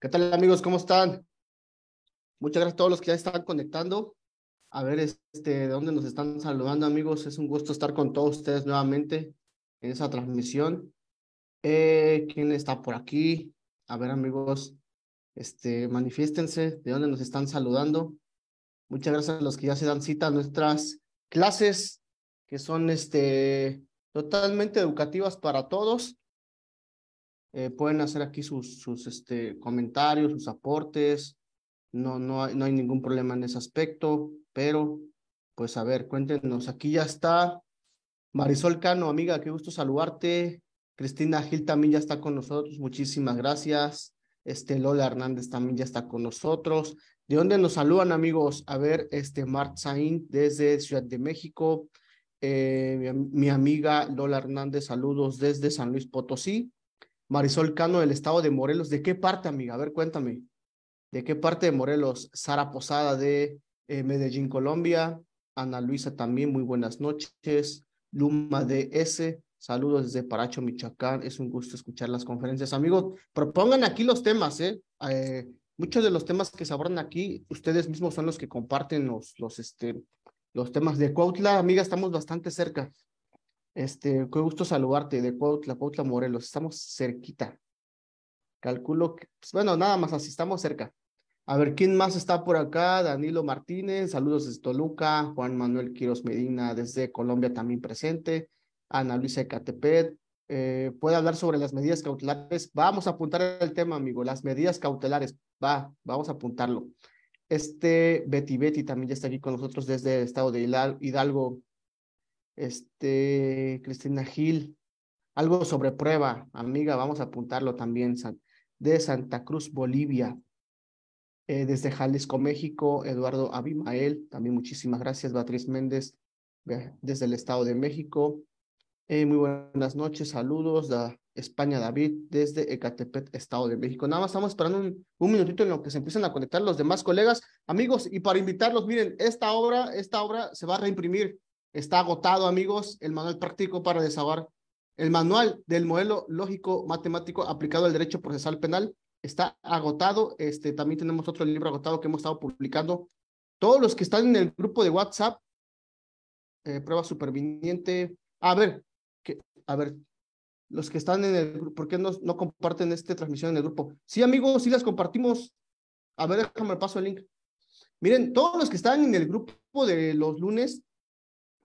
¿Qué tal amigos? ¿Cómo están? Muchas gracias a todos los que ya están conectando. A ver, este, de dónde nos están saludando amigos. Es un gusto estar con todos ustedes nuevamente en esa transmisión. Eh, ¿Quién está por aquí? A ver amigos, este, manifiéstense de dónde nos están saludando. Muchas gracias a los que ya se dan cita a nuestras clases, que son este, totalmente educativas para todos eh, pueden hacer aquí sus, sus este, comentarios, sus aportes. No, no, hay, no hay ningún problema en ese aspecto, pero pues a ver, cuéntenos. Aquí ya está Marisol Cano, amiga, qué gusto saludarte. Cristina Gil también ya está con nosotros, muchísimas gracias. Este Lola Hernández también ya está con nosotros. ¿De dónde nos saludan, amigos? A ver, este Mark Sain desde Ciudad de México. Eh, mi, amiga Lola Hernández, saludos desde San Luis Potosí. Marisol Cano del estado de Morelos. ¿De qué parte, amiga? A ver, cuéntame. ¿De qué parte de Morelos? Sara Posada de eh, Medellín, Colombia. Ana Luisa también, muy buenas noches. Luma DS, saludos desde Paracho, Michoacán. Es un gusto escuchar las conferencias. Amigos, propongan aquí los temas, ¿eh? ¿eh? muchos de los temas que se aquí, ustedes mismos son los que comparten los, los, este, los temas de Cuautla. Amiga, estamos bastante cerca. Este, qué gusto saludarte de Cuautla, Cuautla, Morelos. Estamos cerquita. Calculo que, pues, bueno, nada más así, estamos cerca. A ver, ¿quién más está por acá? Danilo Martínez, saludos desde Toluca. Juan Manuel Quiroz Medina desde Colombia también presente. Ana Luisa Ecatepet. Eh, puede hablar sobre las medidas cautelares. Vamos a apuntar el tema, amigo. Las medidas cautelares. Va, vamos a apuntarlo. Este Betty Betty también ya está aquí con nosotros desde el estado de Hidalgo. Este, Cristina Gil, algo sobre prueba, amiga, vamos a apuntarlo también, de Santa Cruz, Bolivia. Eh, desde Jalisco, México, Eduardo Abimael, también muchísimas gracias, Beatriz Méndez, desde el Estado de México. Eh, muy buenas noches, saludos de España, David, desde Ecatepec, Estado de México. Nada más estamos esperando un, un minutito en lo que se empiezan a conectar los demás colegas, amigos, y para invitarlos, miren, esta obra, esta obra se va a reimprimir Está agotado, amigos, el manual práctico para desahogar. El manual del modelo lógico matemático aplicado al derecho procesal penal está agotado. Este, también tenemos otro libro agotado que hemos estado publicando. Todos los que están en el grupo de WhatsApp, eh, prueba superviniente. A ver, que, a ver, los que están en el grupo, ¿por qué no, no comparten esta transmisión en el grupo? Sí, amigos, sí las compartimos. A ver, déjame paso el link. Miren, todos los que están en el grupo de los lunes,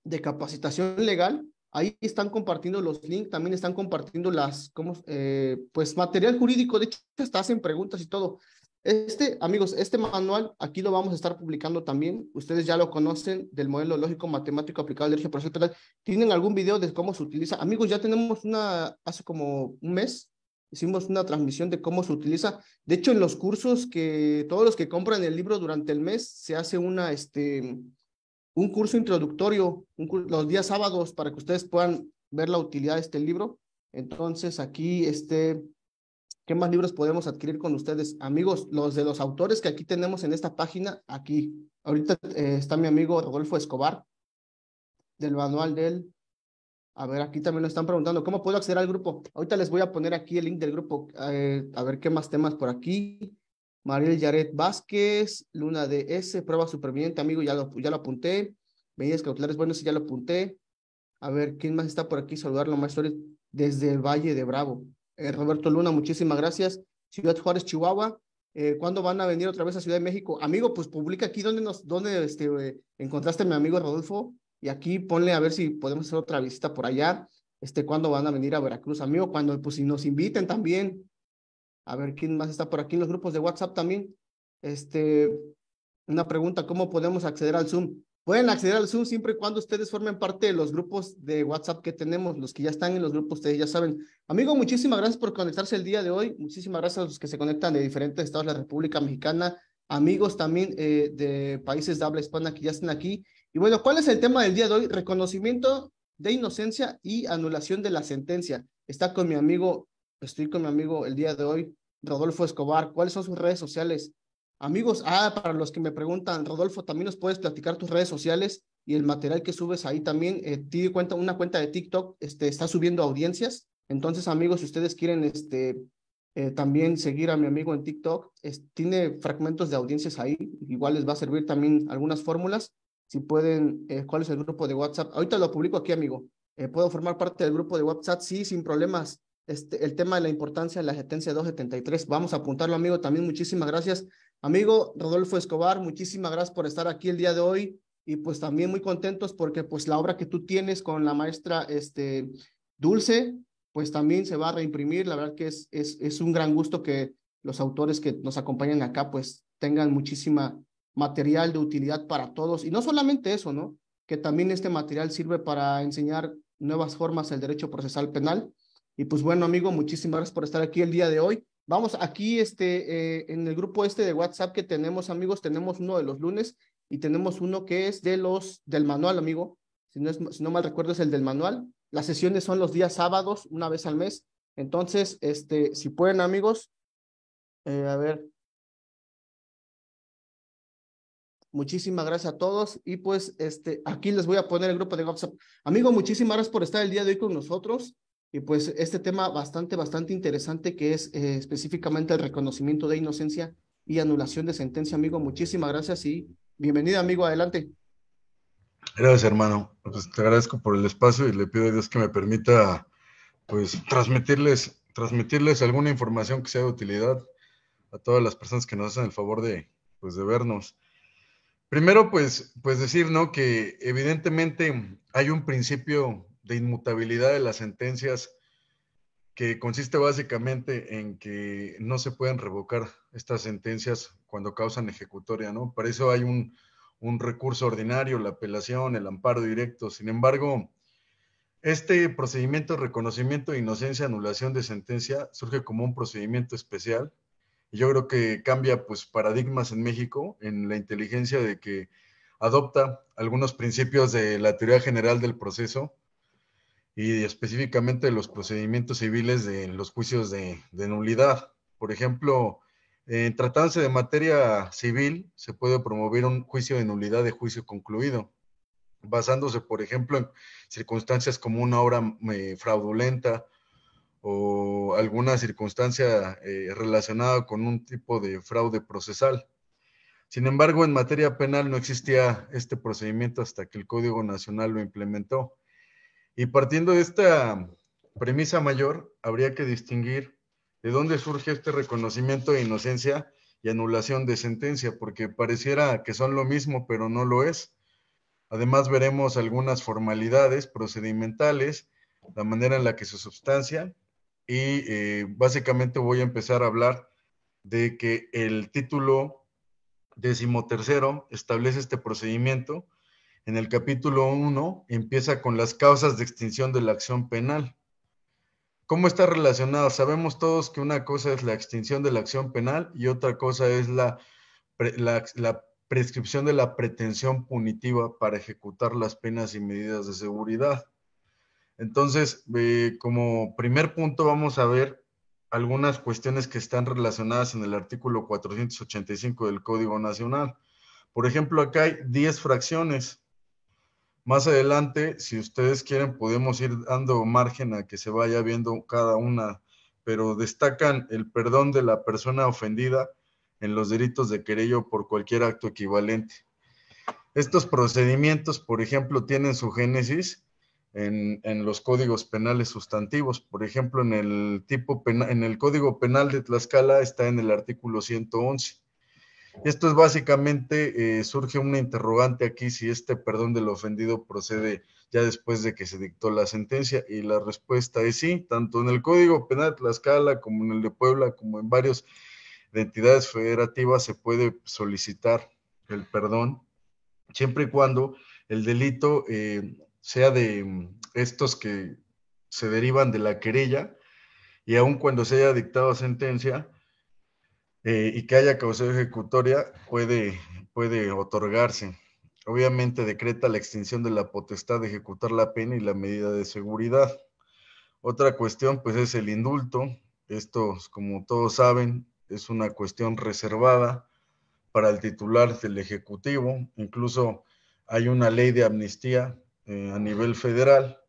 de capacitación legal. Ahí están compartiendo los links, también están compartiendo las, como, eh, pues material jurídico, de hecho, hasta hacen preguntas y todo. Este, amigos, este manual aquí lo vamos a estar publicando también. Ustedes ya lo conocen del modelo lógico matemático aplicado al derecho procesal ¿Tienen algún video de cómo se utiliza? Amigos, ya tenemos una, hace como un mes, hicimos una transmisión de cómo se utiliza. De hecho, en los cursos que todos los que compran el libro durante el mes, se hace una, este, un curso introductorio los días sábados para que ustedes puedan ver la utilidad de este libro. Entonces, aquí, este, ¿qué más libros podemos adquirir con ustedes? Amigos, los de los autores que aquí tenemos en esta página, aquí, ahorita eh, está mi amigo Rodolfo Escobar, del manual del... A ver, aquí también nos están preguntando, ¿cómo puedo acceder al grupo? Ahorita les voy a poner aquí el link del grupo, eh, a ver qué más temas por aquí. Mariel Yaret Vázquez, Luna de S, prueba superviviente, amigo, ya lo, ya lo apunté. Medidas cautelares, bueno, sí, ya lo apunté. A ver, ¿quién más está por aquí? Saludarlo, maestro, desde el Valle de Bravo. Eh, Roberto Luna, muchísimas gracias. Ciudad Juárez, Chihuahua. Eh, ¿Cuándo van a venir otra vez a Ciudad de México? Amigo, pues publica aquí donde nos, dónde este, eh, encontraste a mi amigo Rodolfo y aquí ponle a ver si podemos hacer otra visita por allá. Este, ¿Cuándo van a venir a Veracruz, amigo? Cuando pues si nos inviten también. A ver quién más está por aquí en los grupos de WhatsApp también. Este, una pregunta, ¿cómo podemos acceder al Zoom? Pueden acceder al Zoom siempre y cuando ustedes formen parte de los grupos de WhatsApp que tenemos, los que ya están en los grupos, ustedes ya saben. Amigo, muchísimas gracias por conectarse el día de hoy. Muchísimas gracias a los que se conectan de diferentes estados de la República Mexicana, amigos también eh, de países de habla hispana que ya están aquí. Y bueno, ¿cuál es el tema del día de hoy? Reconocimiento de inocencia y anulación de la sentencia. Está con mi amigo Estoy con mi amigo el día de hoy, Rodolfo Escobar. ¿Cuáles son sus redes sociales? Amigos, ah, para los que me preguntan, Rodolfo, también nos puedes platicar tus redes sociales y el material que subes ahí también. Eh, tiene cuenta, una cuenta de TikTok este, está subiendo audiencias. Entonces, amigos, si ustedes quieren este, eh, también seguir a mi amigo en TikTok, tiene fragmentos de audiencias ahí. Igual les va a servir también algunas fórmulas. Si pueden, eh, ¿cuál es el grupo de WhatsApp? Ahorita lo publico aquí, amigo. ¿Puedo formar parte del grupo de WhatsApp? Sí, sin problemas. Este, el tema de la importancia de la sentencia 273. Vamos a apuntarlo, amigo. También muchísimas gracias. Amigo Rodolfo Escobar, muchísimas gracias por estar aquí el día de hoy y pues también muy contentos porque pues la obra que tú tienes con la maestra este, Dulce, pues también se va a reimprimir. La verdad que es, es, un gran gusto que los autores que nos acompañan acá pues tengan muchísima material de utilidad para todos. Y no solamente eso, ¿no? Que también este material sirve para enseñar nuevas formas del derecho procesal penal y pues bueno, amigo, muchísimas gracias por estar aquí el día de hoy. Vamos aquí, este, eh, en el grupo este de WhatsApp que tenemos, amigos, tenemos uno de los lunes y tenemos uno que es de los, del manual, amigo. Si no, es, si no mal recuerdo, es el del manual. Las sesiones son los días sábados, una vez al mes. Entonces, este, si pueden, amigos, eh, a ver. Muchísimas gracias a todos y pues este aquí les voy a poner el grupo de WhatsApp. Amigo, muchísimas gracias por estar el día de hoy con nosotros. Y pues este tema bastante, bastante interesante que es eh, específicamente el reconocimiento de inocencia y anulación de sentencia, amigo. Muchísimas gracias y bienvenida amigo. Adelante. Gracias, hermano. Pues te agradezco por el espacio y le pido a Dios que me permita, pues, transmitirles, transmitirles alguna información que sea de utilidad a todas las personas que nos hacen el favor de, pues, de vernos. Primero, pues, pues decir, ¿no? Que evidentemente hay un principio de inmutabilidad de las sentencias que consiste básicamente en que no se pueden revocar estas sentencias cuando causan ejecutoria, ¿no? Para eso hay un, recurso ordinario, la apelación, el amparo directo. Sin embargo, este procedimiento de reconocimiento de inocencia, anulación de sentencia, surge como un procedimiento especial. yo creo que cambia pues paradigmas en México en la inteligencia de que adopta algunos principios de la teoría general del proceso y específicamente los procedimientos civiles de los juicios de, nulidad. Por ejemplo, en tratándose de materia civil, se puede promover un juicio de nulidad de juicio concluido, basándose, por ejemplo, en circunstancias como una obra eh, fraudulenta o alguna circunstancia eh, relacionada con un tipo de fraude procesal. Sin embargo, en materia penal no existía este procedimiento hasta que el Código Nacional lo implementó. Y partiendo de esta premisa mayor, habría que distinguir de dónde surge este reconocimiento de inocencia y anulación de sentencia, porque pareciera que son lo mismo, pero no lo es. Además, veremos algunas formalidades procedimentales, la manera en la que se sustancia, y eh, básicamente voy a empezar a hablar de que el título decimotercero establece este procedimiento en el capítulo 1 empieza con las causas de extinción de la acción penal. ¿Cómo está relacionada? Sabemos todos que una cosa es la extinción de la acción penal y otra cosa es la, prescripción de la pretensión punitiva para ejecutar las penas y medidas de seguridad. Entonces, eh, como primer punto vamos a ver algunas cuestiones que están relacionadas en el artículo 485 del Código Nacional. Por ejemplo, acá hay 10 fracciones. Más adelante, si ustedes quieren, podemos ir dando margen a que se vaya viendo cada una, pero destacan el perdón de la persona ofendida en los delitos de querello por cualquier acto equivalente. Estos procedimientos, por ejemplo, tienen su génesis en, los códigos penales sustantivos. Por ejemplo, en el, tipo en el Código Penal de Tlaxcala está en el artículo 111. Esto es básicamente, eh, surge una interrogante aquí si este perdón del ofendido procede ya después de que se dictó la sentencia y la respuesta es sí, tanto en el Código Penal de Tlaxcala como en el de Puebla, como en varios entidades federativas se puede solicitar el perdón siempre y cuando el delito eh, sea de estos que se derivan de la querella y aun cuando se haya dictado sentencia, eh, y que haya causado ejecutoria puede, puede otorgarse. Obviamente decreta la extinción de la potestad de ejecutar la pena y la medida de seguridad. Otra cuestión, pues, es el indulto. Esto, como todos saben, es una cuestión reservada para el titular del Ejecutivo. Incluso hay una ley de amnistía eh, a nivel federal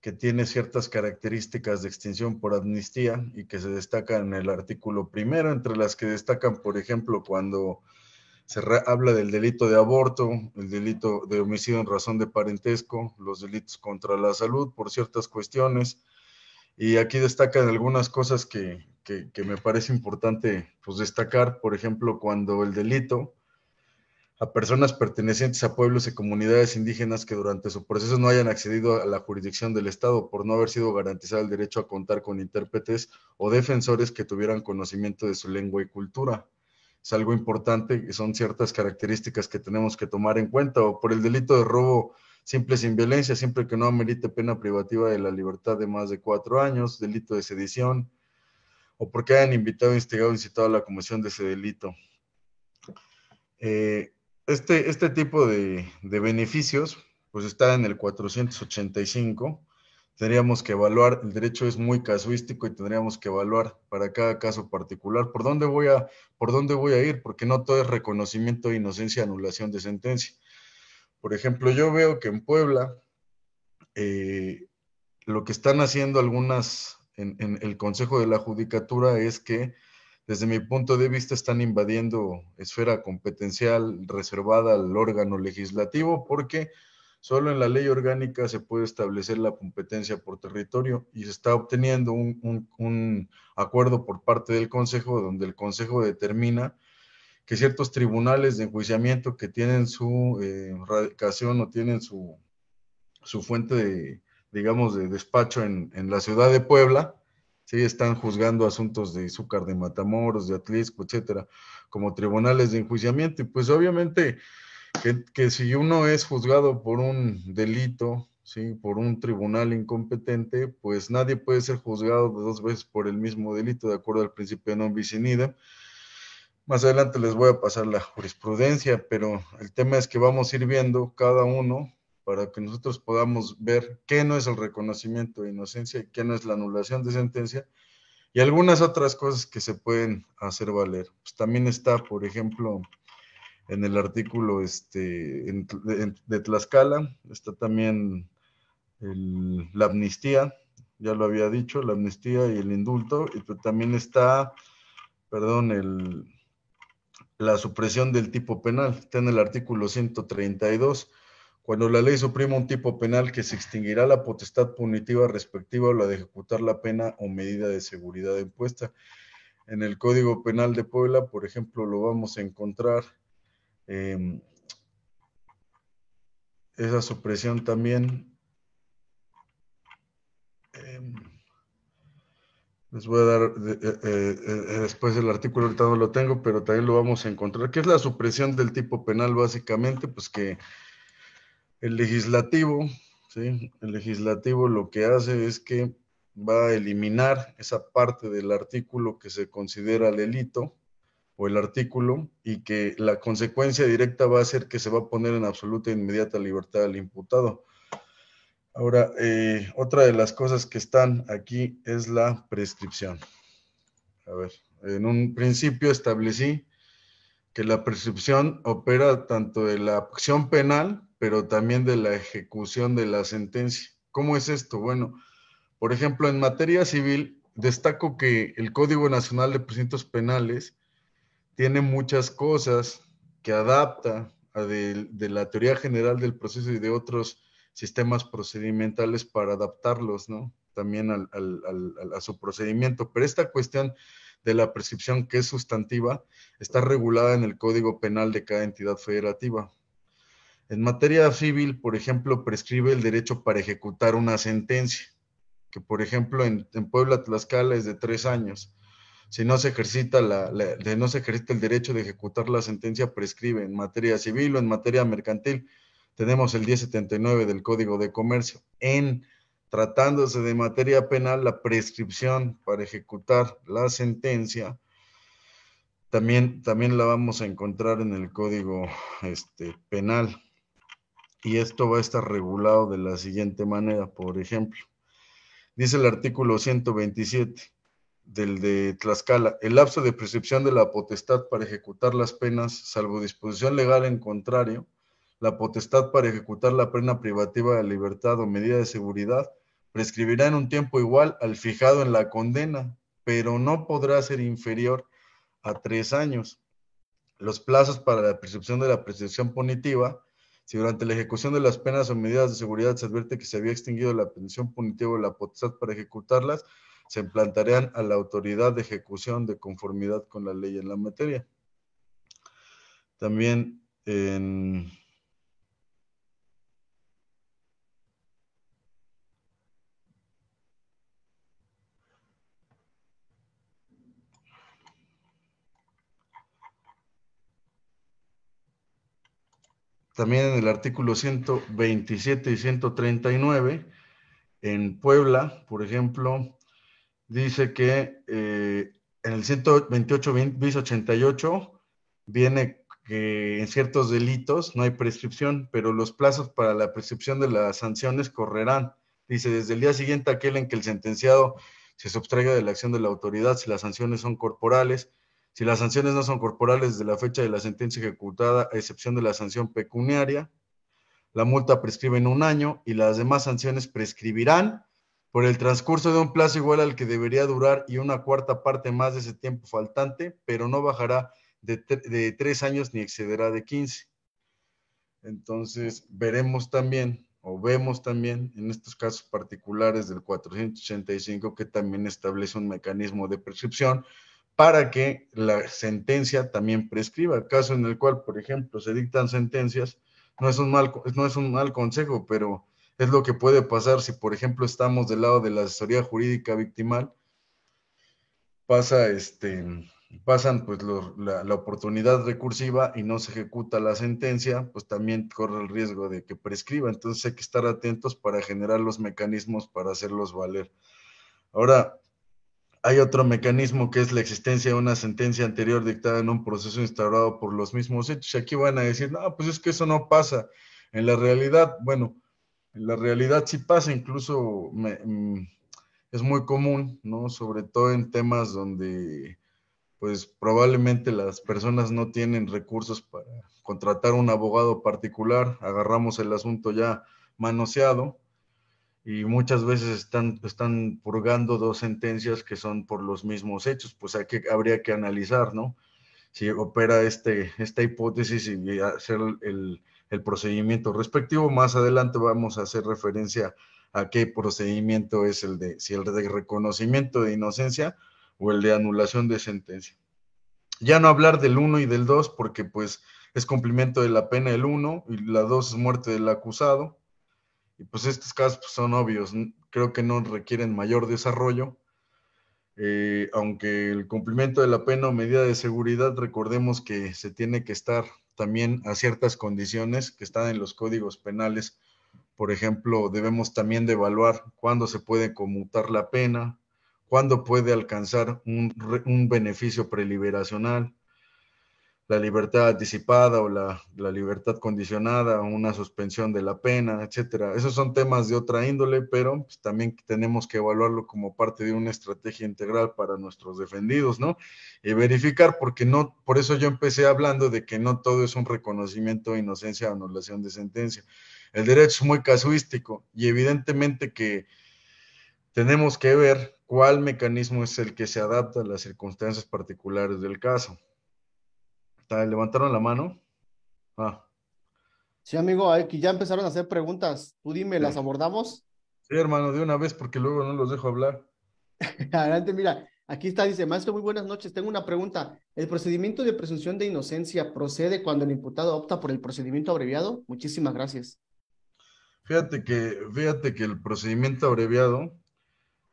que tiene ciertas características de extinción por amnistía y que se destaca en el artículo primero, entre las que destacan, por ejemplo, cuando se habla del delito de aborto, el delito de homicidio en razón de parentesco, los delitos contra la salud por ciertas cuestiones. Y aquí destacan algunas cosas que, que, me parece importante pues, destacar, por ejemplo, cuando el delito a personas pertenecientes a pueblos y comunidades indígenas que durante su proceso no hayan accedido a la jurisdicción del Estado por no haber sido garantizado el derecho a contar con intérpretes o defensores que tuvieran conocimiento de su lengua y cultura. Es algo importante y son ciertas características que tenemos que tomar en cuenta. O por el delito de robo simple sin violencia, siempre que no amerite pena privativa de la libertad de más de cuatro años, delito de sedición, o porque hayan invitado, instigado, incitado a la comisión de ese delito. Eh, este, este, tipo de, beneficios, pues está en el 485. Tendríamos que evaluar, el derecho es muy casuístico y tendríamos que evaluar para cada caso particular por dónde voy a, por dónde voy a ir, porque no todo es reconocimiento de inocencia, anulación de sentencia. Por ejemplo, yo veo que en Puebla eh, lo que están haciendo algunas en, el Consejo de la Judicatura es que desde mi punto de vista, están invadiendo esfera competencial reservada al órgano legislativo porque solo en la ley orgánica se puede establecer la competencia por territorio y se está obteniendo un, acuerdo por parte del Consejo donde el Consejo determina que ciertos tribunales de enjuiciamiento que tienen su eh, radicación o tienen su, su fuente de, digamos, de despacho en, en la ciudad de Puebla, están juzgando asuntos de azúcar de Matamoros, de Atlisco, etcétera, como tribunales de enjuiciamiento. Y pues obviamente que, si uno es juzgado por un delito, ¿sí? por un tribunal incompetente, pues nadie puede ser juzgado dos veces por el mismo delito, de acuerdo al principio de non bis Más adelante les voy a pasar la jurisprudencia, pero el tema es que vamos a ir viendo cada uno para que nosotros podamos ver qué no es el reconocimiento de inocencia y qué no es la anulación de sentencia y algunas otras cosas que se pueden hacer valer. Pues, también está, por ejemplo, en el artículo este, de, Tlaxcala, está también la amnistía, ya lo había dicho, la amnistía y el indulto, y pues, también está, perdón, el, la supresión del tipo penal, está en el artículo 132 cuando la ley suprima un tipo penal que se extinguirá la potestad punitiva respectiva o la de ejecutar la pena o medida de seguridad impuesta. En el Código Penal de Puebla, por ejemplo, lo vamos a encontrar. Em, esa supresión también. Em, les voy a dar eh, eh, eh, después el artículo, ahorita no lo tengo, pero también lo vamos a encontrar, ¿Qué es la supresión del tipo penal básicamente, pues que el legislativo, ¿sí? El legislativo lo que hace es que va a eliminar esa parte del artículo que se considera el delito o el artículo y que la consecuencia directa va a ser que se va a poner en absoluta e inmediata libertad al imputado. Ahora, eh, otra de las cosas que están aquí es la prescripción. A ver, en un principio establecí que la prescripción opera tanto de la acción penal pero también de la ejecución de la sentencia. ¿Cómo es esto? Bueno, por ejemplo, en materia civil, destaco que el Código Nacional de Procedimientos Penales tiene muchas cosas que adapta de, la teoría general del proceso y de otros sistemas procedimentales para adaptarlos, ¿no? También a su procedimiento. Pero esta cuestión de la prescripción que es sustantiva está regulada en el Código Penal de cada entidad federativa. En materia civil, por ejemplo, prescribe el derecho para ejecutar una sentencia, que por ejemplo en, Puebla Tlaxcala es de tres años. Si no se ejercita la, no se el derecho de ejecutar la sentencia, prescribe en materia civil o en materia mercantil. Tenemos el 1079 del Código de Comercio. En tratándose de materia penal, la prescripción para ejecutar la sentencia también, también la vamos a encontrar en el Código este, Penal y esto va a estar regulado de la siguiente manera, por ejemplo. Dice el artículo 127 del de Tlaxcala, el lapso de prescripción de la potestad para ejecutar las penas, salvo disposición legal en contrario, la potestad para ejecutar la pena privativa de libertad o medida de seguridad prescribirá en un tiempo igual al fijado en la condena, pero no podrá ser inferior a tres años. Los plazos para la prescripción de la prescripción punitiva si durante la ejecución de las penas o medidas de seguridad se advierte que se había extinguido la pensión punitiva o la potestad para ejecutarlas, se implantarían a la autoridad de ejecución de conformidad con la ley en la materia. También en también en el artículo 127 y 139, en Puebla, por ejemplo, dice que eh, en el 128 bis 88 viene que en ciertos delitos no hay prescripción, pero los plazos para la prescripción de las sanciones correrán. Dice, desde el día siguiente aquel en que el sentenciado se sustraiga de la acción de la autoridad si las sanciones son corporales si las sanciones no son corporales desde la fecha de la sentencia ejecutada, a excepción de la sanción pecuniaria, la multa prescribe en un año y las demás sanciones prescribirán por el transcurso de un plazo igual al que debería durar y una cuarta parte más de ese tiempo faltante, pero no bajará de, tres años ni excederá de quince. Entonces, veremos también o vemos también en estos casos particulares del 485 que también establece un mecanismo de prescripción para que la sentencia también prescriba. Caso en el cual, por ejemplo, se dictan sentencias, no es un mal, no es un mal consejo, pero es lo que puede pasar si, por ejemplo, estamos del lado de la asesoría jurídica victimal, pasa este pasan pues la, la, oportunidad recursiva y no se ejecuta la sentencia, pues también corre el riesgo de que prescriba. Entonces hay que estar atentos para generar los mecanismos para hacerlos valer. Ahora, hay otro mecanismo que es la existencia de una sentencia anterior dictada en un proceso instaurado por los mismos hechos. Y aquí van a decir, no, pues es que eso no pasa. En la realidad, bueno, en la realidad sí pasa, incluso mm, es muy común, ¿no? Sobre todo en temas donde pues probablemente las personas no tienen recursos para contratar un abogado particular, agarramos el asunto ya manoseado, y muchas veces están, están purgando dos sentencias que son por los mismos hechos, pues hay que, habría que analizar, ¿no? Si opera este, esta hipótesis y hacer el, el procedimiento respectivo. Más adelante vamos a hacer referencia a qué procedimiento es el de, si el de reconocimiento de inocencia o el de anulación de sentencia. Ya no hablar del 1 y del 2 porque pues es cumplimiento de la pena el 1 y la 2 es muerte del acusado y pues estos casos pues, son obvios, creo que no requieren mayor desarrollo. Eh, aunque el cumplimiento de la pena o medida de seguridad, recordemos que se tiene que estar también a ciertas condiciones que están en los códigos penales. Por ejemplo, debemos también de evaluar cuándo se puede conmutar la pena, cuándo puede alcanzar un beneficio preliberacional, la libertad anticipada o la, libertad condicionada, una suspensión de la pena, etcétera. Esos son temas de otra índole, pero pues, también tenemos que evaluarlo como parte de una estrategia integral para nuestros defendidos, ¿no? Y verificar, porque no, por eso yo empecé hablando de que no todo es un reconocimiento de inocencia o anulación de sentencia. El derecho es muy casuístico y evidentemente que tenemos que ver cuál mecanismo es el que se adapta a las circunstancias particulares del caso levantaron la mano. Ah. Sí, amigo, aquí ya empezaron a hacer preguntas. Tú dime, ¿las abordamos? Sí, hermano, de una vez, porque luego no los dejo hablar. Adelante, mira, aquí está, dice, maestro, muy buenas noches. Tengo una pregunta. ¿El procedimiento de presunción de inocencia procede cuando el imputado opta por el procedimiento abreviado? Muchísimas gracias. Fíjate que, fíjate que el procedimiento abreviado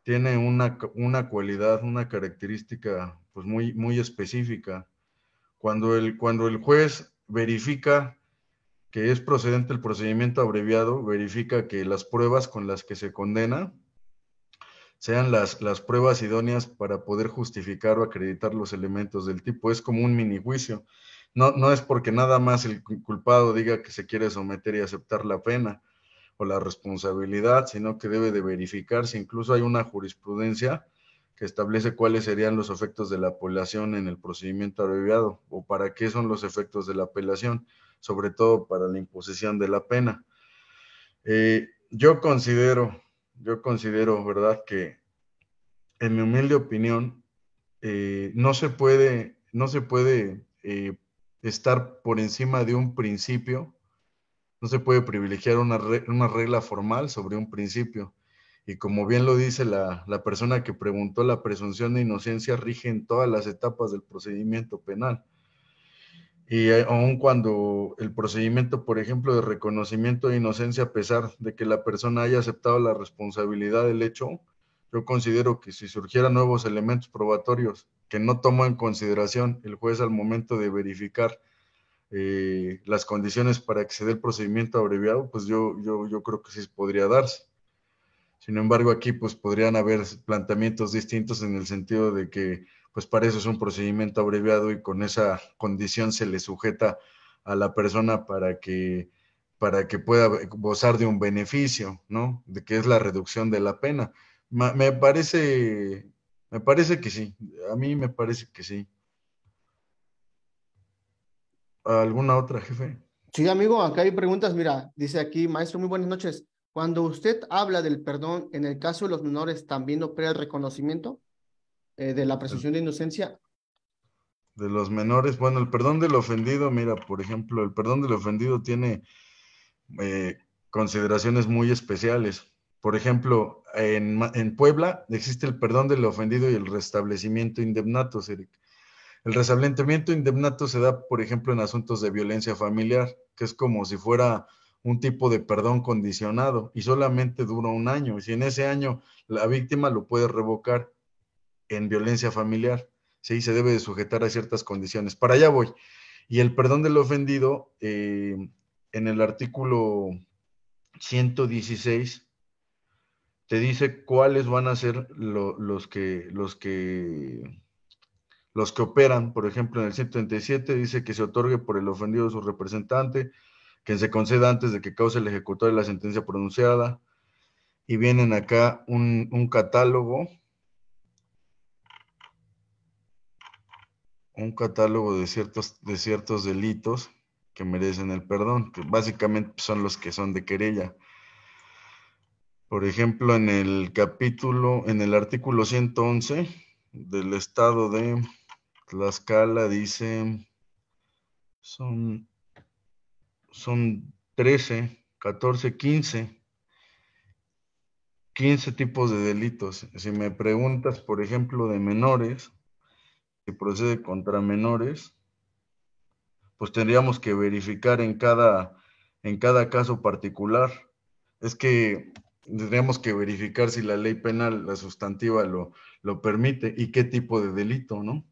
tiene una, una cualidad, una característica pues muy, muy específica cuando el, cuando el juez verifica que es procedente el procedimiento abreviado, verifica que las pruebas con las que se condena sean las, las pruebas idóneas para poder justificar o acreditar los elementos del tipo. Es como un mini juicio. No, no es porque nada más el culpado diga que se quiere someter y aceptar la pena o la responsabilidad, sino que debe de si Incluso hay una jurisprudencia que establece cuáles serían los efectos de la apelación en el procedimiento abreviado o para qué son los efectos de la apelación, sobre todo para la imposición de la pena. Eh, yo considero, yo considero, ¿verdad?, que en mi humilde opinión, eh, no se puede, no se puede eh, estar por encima de un principio, no se puede privilegiar una regla formal sobre un principio y como bien lo dice la, persona que preguntó, la presunción de inocencia rige en todas las etapas del procedimiento penal. Y eh, aun cuando el procedimiento, por ejemplo, de reconocimiento de inocencia, a pesar de que la persona haya aceptado la responsabilidad del hecho, yo considero que si surgieran nuevos elementos probatorios que no toma en consideración el juez al momento de verificar eh, las condiciones para acceder al procedimiento abreviado, pues yo, yo, yo creo que sí podría darse. Sin embargo, aquí pues podrían haber planteamientos distintos en el sentido de que pues para eso es un procedimiento abreviado y con esa condición se le sujeta a la persona para que para que pueda gozar de un beneficio, ¿no? De que es la reducción de la pena. Me parece, me parece que sí. A mí me parece que sí. ¿Alguna otra, jefe? Sí, amigo, acá hay preguntas. Mira, dice aquí, maestro, muy buenas noches. Cuando usted habla del perdón, en el caso de los menores, ¿también opera el reconocimiento eh, de la presunción de inocencia? De los menores, bueno, el perdón del ofendido, mira, por ejemplo, el perdón del ofendido tiene eh, consideraciones muy especiales. Por ejemplo, en, en, Puebla existe el perdón del ofendido y el restablecimiento indemnato, Eric. El restablecimiento indemnato se da, por ejemplo, en asuntos de violencia familiar, que es como si fuera un tipo de perdón condicionado y solamente dura un año. Y si en ese año la víctima lo puede revocar en violencia familiar, se debe de sujetar a ciertas condiciones. Para allá voy. Y el perdón del ofendido, eh, en el artículo 116, te dice cuáles van a ser los que los que los que operan, por ejemplo, en el 137 dice que se otorgue por el ofendido su representante, que se conceda antes de que cause el ejecutor de la sentencia pronunciada. Y vienen acá un, catálogo. Un catálogo de ciertos, de ciertos delitos que merecen el perdón, que básicamente son los que son de querella. Por ejemplo, en el capítulo, en el artículo 111 del estado de Tlaxcala dice, son son 13, 14, 15, 15 tipos de delitos. Si me preguntas, por ejemplo, de menores, si procede contra menores, pues tendríamos que verificar en cada, en cada caso particular. Es que tendríamos que verificar si la ley penal, la sustantiva, lo, lo permite y qué tipo de delito, ¿no?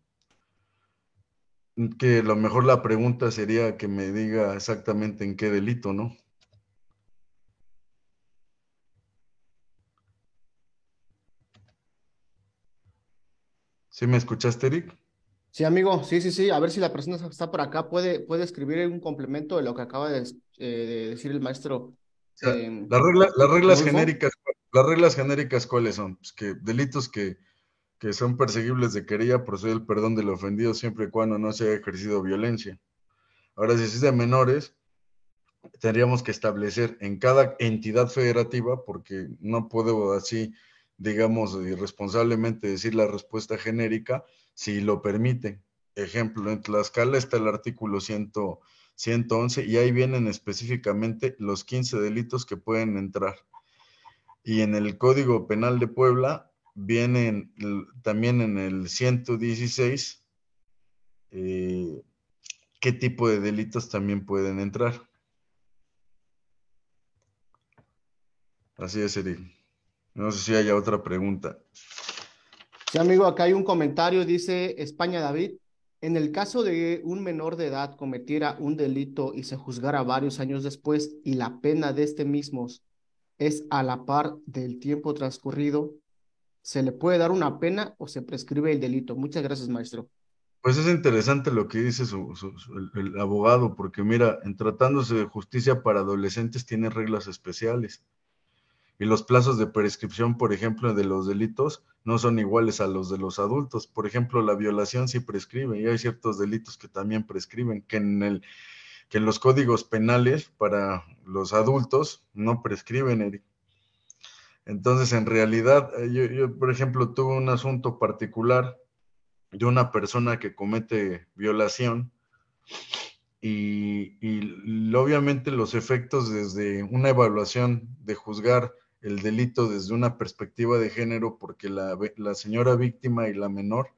que lo mejor la pregunta sería que me diga exactamente en qué delito, ¿no? ¿Sí me escuchaste, Eric? Sí, amigo, sí, sí, sí. A ver si la persona que está por acá puede, puede escribir un complemento de lo que acaba de, eh, decir el maestro. Eh, las las reglas genéricas, las reglas genéricas, ¿cuáles son? Pues que delitos que que son perseguibles de querella, procede el perdón del ofendido siempre y cuando no se haya ejercido violencia. Ahora, si es de menores, tendríamos que establecer en cada entidad federativa, porque no puedo así, digamos, irresponsablemente decir la respuesta genérica, si lo permite. Ejemplo, en Tlaxcala está el artículo 111 y ahí vienen específicamente los 15 delitos que pueden entrar. Y en el Código Penal de Puebla vienen también en el 116 eh, qué tipo de delitos también pueden entrar. Así es, Eric. No sé si haya otra pregunta. Sí, amigo, acá hay un comentario, dice España David. En el caso de un menor de edad cometiera un delito y se juzgara varios años después y la pena de este mismo es a la par del tiempo transcurrido, se le puede dar una pena o se prescribe el delito. Muchas gracias, maestro. Pues es interesante lo que dice el, abogado, porque mira, en tratándose de justicia para adolescentes tiene reglas especiales. Y los plazos de prescripción, por ejemplo, de los delitos no son iguales a los de los adultos. Por ejemplo, la violación sí prescribe y hay ciertos delitos que también prescriben, que en, el, que en los códigos penales para los adultos no prescriben, Eric. Entonces, en realidad, eh, yo, por ejemplo, tuve un asunto particular de una persona que comete violación y, obviamente los efectos desde una evaluación de juzgar el delito desde una perspectiva de género, porque la, la señora víctima y la menor,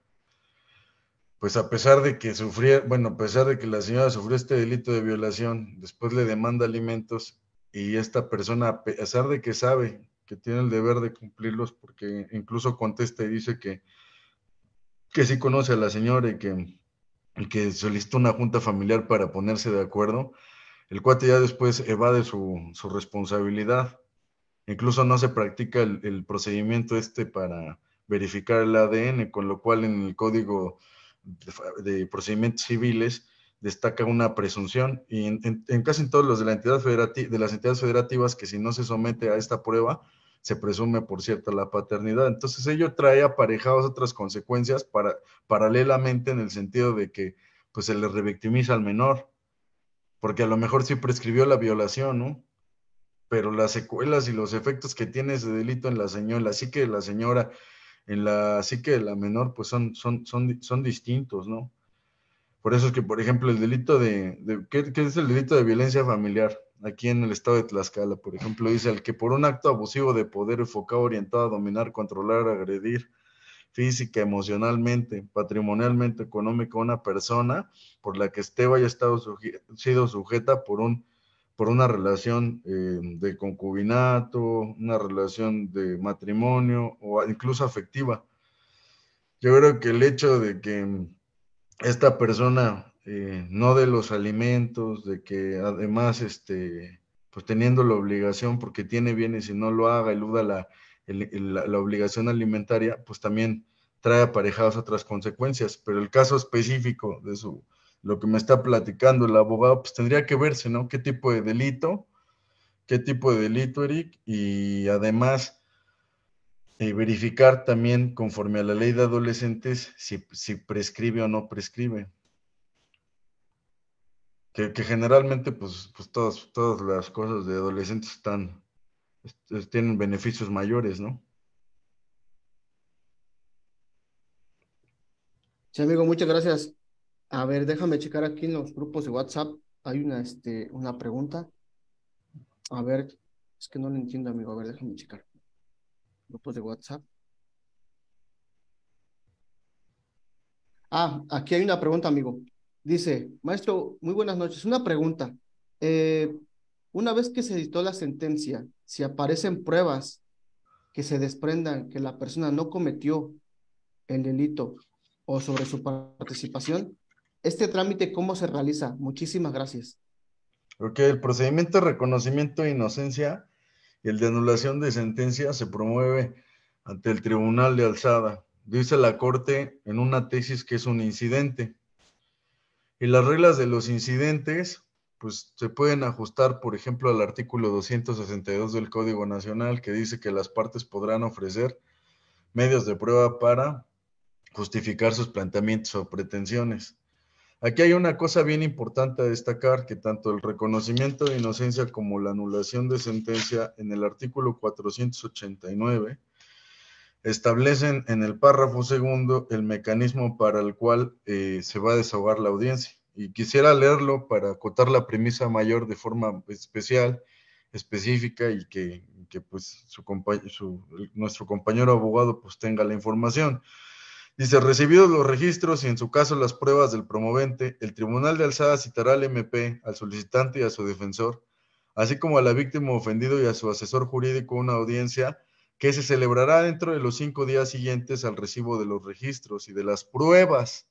pues a pesar de que sufría, bueno, a pesar de que la señora sufrió este delito de violación, después le demanda alimentos y esta persona, a pesar de que sabe que tiene el deber de cumplirlos, porque incluso contesta y dice que, que sí conoce a la señora y que, que solicitó una junta familiar para ponerse de acuerdo. El cuate ya después evade su, responsabilidad. Incluso no se practica el, procedimiento este para verificar el ADN, con lo cual en el código de procedimientos civiles destaca una presunción y en, en, casi todos los de, la entidad de las entidades federativas que si no se somete a esta prueba, se presume, por cierto, la paternidad. Entonces ello trae aparejadas otras consecuencias para, paralelamente en el sentido de que pues se le revictimiza al menor, porque a lo mejor sí prescribió la violación, ¿no? Pero las secuelas y los efectos que tiene ese delito en la señora, así que la señora, en la así que la menor, pues son, son, son, son distintos, ¿no? Por eso es que, por ejemplo, el delito de, ¿qué, es el delito de violencia familiar? Aquí en el estado de Tlaxcala, por ejemplo, dice el que por un acto abusivo de poder enfocado, orientado a dominar, controlar, agredir física, emocionalmente, patrimonialmente, económica una persona por la que esté haya estado sido sujeta por un por una relación eh, de concubinato, una relación de matrimonio o incluso afectiva. Yo creo que el hecho de que esta persona, eh, no de los alimentos, de que además, este, pues teniendo la obligación, porque tiene bienes y no lo haga, eluda la, la, obligación alimentaria, pues también trae aparejadas otras consecuencias. Pero el caso específico de su, lo que me está platicando el abogado, pues tendría que verse, ¿no? ¿Qué tipo de delito? ¿Qué tipo de delito, Eric? Y además y eh, verificar también conforme a la ley de adolescentes si, prescribe o no prescribe. Que, generalmente pues, pues todas, las cosas de adolescentes están, tienen beneficios mayores, ¿no? Sí, amigo, muchas gracias. A ver, déjame checar aquí en los grupos de WhatsApp. Hay una, este, una pregunta. A ver, es que no lo entiendo, amigo. A ver, déjame checar. Grupos de WhatsApp. Ah, aquí hay una pregunta, amigo. Dice, maestro, muy buenas noches. Una pregunta. Eh, una vez que se editó la sentencia, si aparecen pruebas que se desprendan que la persona no cometió el delito o sobre su participación, este trámite, ¿cómo se realiza? Muchísimas gracias. Ok, el procedimiento de reconocimiento de inocencia el de anulación de sentencia se promueve ante el Tribunal de Alzada. Dice la Corte en una tesis que es un incidente. Y las reglas de los incidentes, pues se pueden ajustar, por ejemplo, al artículo 262 del Código Nacional, que dice que las partes podrán ofrecer medios de prueba para justificar sus planteamientos o pretensiones. Aquí hay una cosa bien importante a destacar, que tanto el reconocimiento de inocencia como la anulación de sentencia en el artículo 489 establecen en el párrafo segundo el mecanismo para el cual eh, se va a desahogar la audiencia. Y quisiera leerlo para acotar la premisa mayor de forma especial, específica y que, pues nuestro compañero abogado pues tenga la información. Dice, recibidos los registros y en su caso las pruebas del promovente, el Tribunal de Alzada citará al MP, al solicitante y a su defensor, así como a la víctima ofendido y a su asesor jurídico una audiencia que se celebrará dentro de los cinco días siguientes al recibo de los registros y de las pruebas.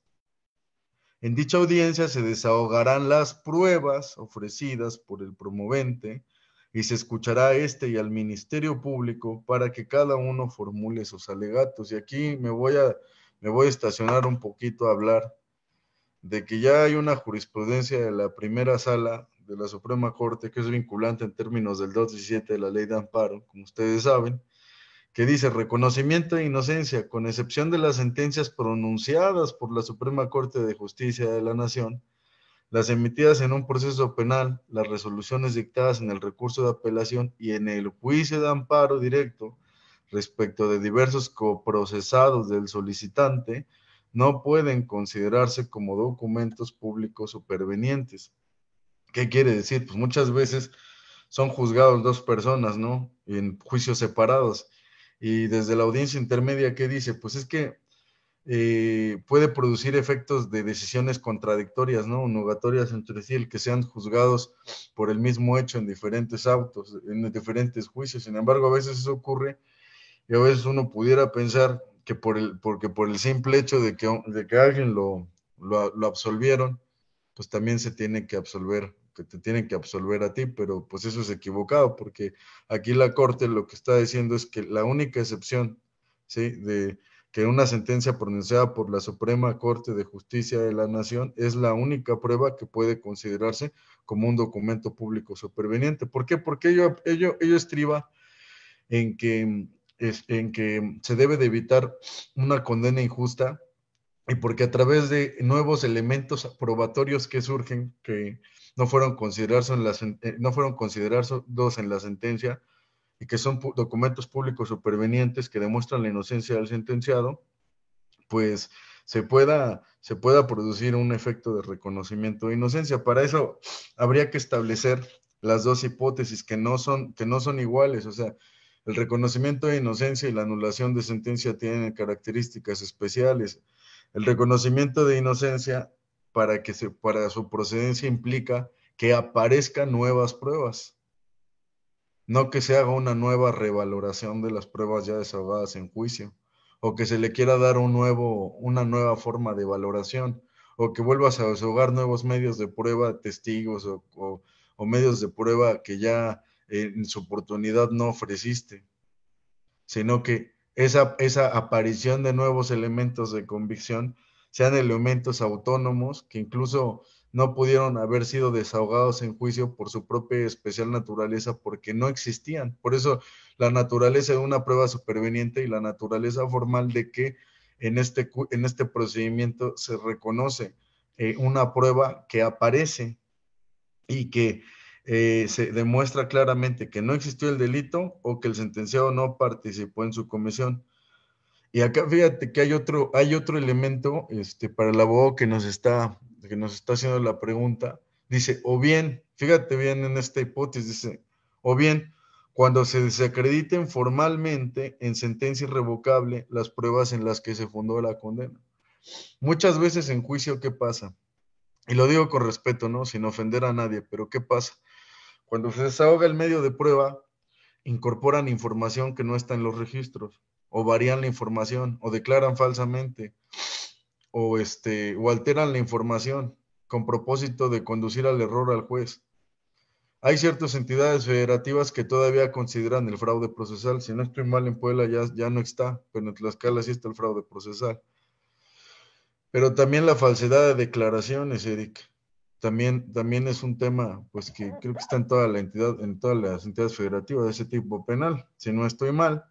En dicha audiencia se desahogarán las pruebas ofrecidas por el promovente y se escuchará a este y al Ministerio Público para que cada uno formule sus alegatos. Y aquí me voy a me voy a estacionar un poquito a hablar de que ya hay una jurisprudencia de la primera sala de la Suprema Corte que es vinculante en términos del 217 de la ley de amparo, como ustedes saben, que dice reconocimiento de inocencia, con excepción de las sentencias pronunciadas por la Suprema Corte de Justicia de la Nación, las emitidas en un proceso penal, las resoluciones dictadas en el recurso de apelación y en el juicio de amparo directo, respecto de diversos coprocesados del solicitante no pueden considerarse como documentos públicos supervenientes. ¿Qué quiere decir? Pues muchas veces son juzgados dos personas, ¿no? En juicios separados. Y desde la audiencia intermedia, ¿qué dice? Pues es que eh, puede producir efectos de decisiones contradictorias, ¿no? Nugatorias entre sí, el que sean juzgados por el mismo hecho en diferentes autos, en diferentes juicios. Sin embargo, a veces eso ocurre y a veces uno pudiera pensar que por el, porque por el simple hecho de que, de que alguien lo, lo, absolvieron, pues también se tiene que absolver, que te tienen que absolver a ti, pero pues eso es equivocado, porque aquí la Corte lo que está diciendo es que la única excepción, ¿sí? De que una sentencia pronunciada por la Suprema Corte de Justicia de la Nación es la única prueba que puede considerarse como un documento público superveniente. ¿Por qué? Porque ello, ello, ello estriba en que en que se debe de evitar una condena injusta y porque a través de nuevos elementos probatorios que surgen, que no fueron considerados en la, eh, no fueron considerados en la sentencia y que son documentos públicos supervenientes que demuestran la inocencia del sentenciado, pues se pueda, se pueda producir un efecto de reconocimiento de inocencia. Para eso habría que establecer las dos hipótesis que no son, que no son iguales, o sea, el reconocimiento de inocencia y la anulación de sentencia tienen características especiales. El reconocimiento de inocencia para, que para su procedencia implica que aparezcan nuevas pruebas, no que se haga una nueva revaloración de las pruebas ya desahogadas en juicio, o que se le quiera dar un nuevo, una nueva forma de valoración, o que vuelvas a desahogar nuevos medios de prueba, testigos o medios de prueba que ya en su oportunidad no ofreciste, sino que esa, esa aparición de nuevos elementos de convicción sean elementos autónomos que incluso no pudieron haber sido desahogados en juicio por su propia especial naturaleza porque no existían. Por eso la naturaleza de una prueba superveniente y la naturaleza formal de que en este, en este procedimiento se reconoce eh, una prueba que aparece y que eh, se demuestra claramente que no existió el delito o que el sentenciado no participó en su comisión. Y acá fíjate que hay otro, hay otro elemento este, para el abogado que nos, está, que nos está haciendo la pregunta. Dice, o bien, fíjate bien en esta hipótesis, dice, o bien, cuando se desacrediten formalmente en sentencia irrevocable las pruebas en las que se fundó la condena. Muchas veces en juicio, ¿qué pasa? Y lo digo con respeto, ¿no? Sin ofender a nadie, pero ¿qué pasa? Cuando se desahoga el medio de prueba, incorporan información que no está en los registros, o varían la información, o declaran falsamente, o, este, o alteran la información con propósito de conducir al error al juez. Hay ciertas entidades federativas que todavía consideran el fraude procesal. Si no estoy mal, en Puebla ya, ya no está, pero en Tlaxcala sí está el fraude procesal. Pero también la falsedad de declaraciones, Eric también, es un tema, pues que creo que está en toda la entidad, en todas las entidades federativas de ese tipo penal, si no estoy mal,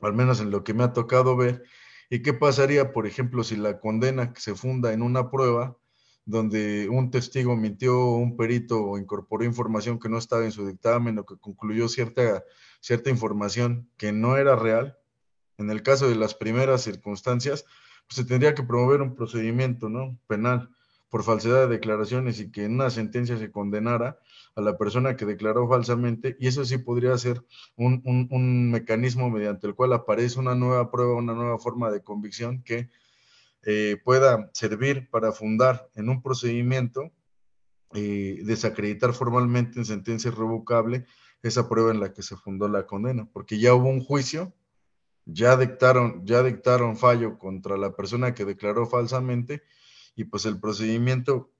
al menos en lo que me ha tocado ver. ¿Y qué pasaría, por ejemplo, si la condena que se funda en una prueba donde un testigo mintió, un perito o incorporó información que no estaba en su dictamen o que concluyó cierta, cierta información que no era real? En el caso de las primeras circunstancias, pues se tendría que promover un procedimiento ¿no? penal por falsedad de declaraciones y que en una sentencia se condenara a la persona que declaró falsamente, y eso sí podría ser un, mecanismo mediante el cual aparece una nueva prueba, una nueva forma de convicción que eh, pueda servir para fundar en un procedimiento, y eh, desacreditar formalmente en sentencia irrevocable esa prueba en la que se fundó la condena, porque ya hubo un juicio, ya dictaron, ya dictaron fallo contra la persona que declaró falsamente, y pues el procedimiento,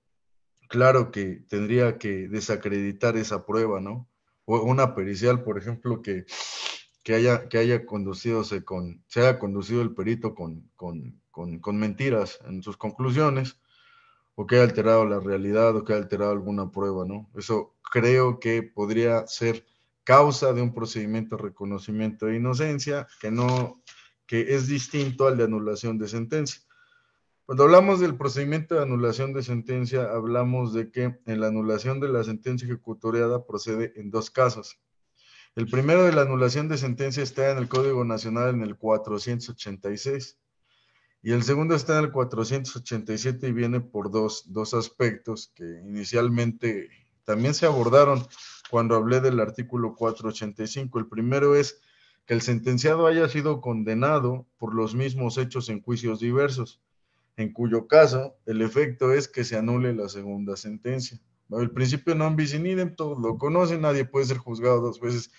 claro que tendría que desacreditar esa prueba, ¿no? O una pericial, por ejemplo, que, haya, que haya conducido, con, se haya conducido el perito con, con, mentiras en sus conclusiones, o que haya alterado la realidad, o que haya alterado alguna prueba, ¿no? Eso creo que podría ser causa de un procedimiento de reconocimiento de inocencia que no que es distinto al de anulación de sentencia. Cuando hablamos del procedimiento de anulación de sentencia, hablamos de que en la anulación de la sentencia ejecutoriada procede en dos casos. El primero de la anulación de sentencia está en el Código Nacional en el 486 y el segundo está en el 487 y viene por dos, dos aspectos que inicialmente también se abordaron cuando hablé del artículo 485. El primero es que el sentenciado haya sido condenado por los mismos hechos en juicios diversos en cuyo caso el efecto es que se anule la segunda sentencia. El principio no bis in todos lo conocen, nadie puede ser juzgado dos veces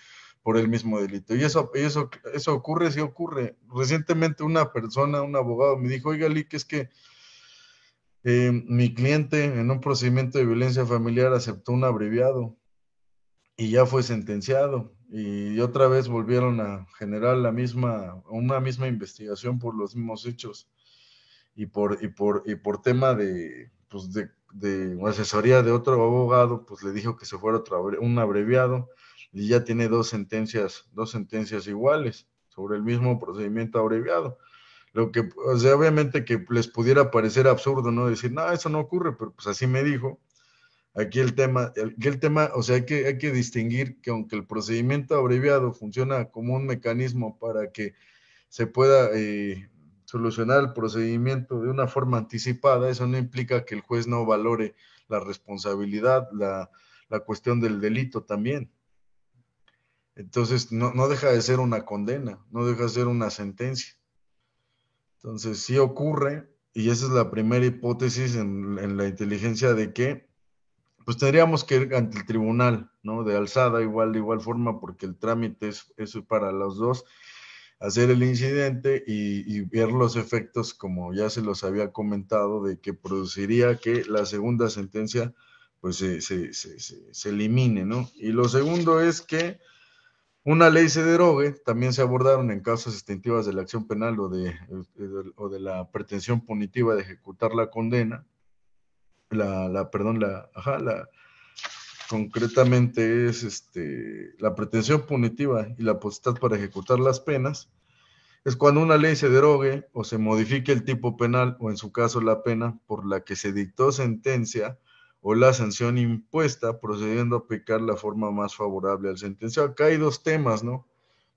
por el mismo delito. Y eso, eso, eso ocurre, sí ocurre. Recientemente una persona, un abogado, me dijo, oiga, que es que eh, mi cliente en un procedimiento de violencia familiar aceptó un abreviado y ya fue sentenciado. Y otra vez volvieron a generar la misma, una misma investigación por los mismos hechos y por, y por, y por tema de, pues de, de, asesoría de otro abogado, pues le dijo que se fuera otro, un abreviado y ya tiene dos sentencias, dos sentencias iguales sobre el mismo procedimiento abreviado. Lo que, o sea, obviamente que les pudiera parecer absurdo, ¿no? Decir, no, eso no ocurre, pero pues así me dijo. Aquí el tema, aquí el tema, o sea, hay que, hay que distinguir que aunque el procedimiento abreviado funciona como un mecanismo para que se pueda eh, solucionar el procedimiento de una forma anticipada, eso no implica que el juez no valore la responsabilidad, la, cuestión del delito también. Entonces, no, deja de ser una condena, no deja de ser una sentencia. Entonces, si ocurre, y esa es la primera hipótesis en, en la inteligencia de que, pues tendríamos que ir ante el tribunal, ¿no? De alzada, igual, de igual forma, porque el trámite es, es para los dos hacer el incidente y, ver los efectos, como ya se los había comentado, de que produciría que la segunda sentencia pues se, elimine, ¿no? Y lo segundo es que una ley se derogue, también se abordaron en casos extintivas de la acción penal o de, eh, o de la pretensión punitiva de ejecutar la condena, la, la perdón, la, ajá, la, concretamente es este, la pretensión punitiva y la potestad para ejecutar las penas, es cuando una ley se derogue o se modifique el tipo penal o en su caso la pena por la que se dictó sentencia o la sanción impuesta procediendo a aplicar la forma más favorable al sentenciado. Acá hay dos temas, ¿no?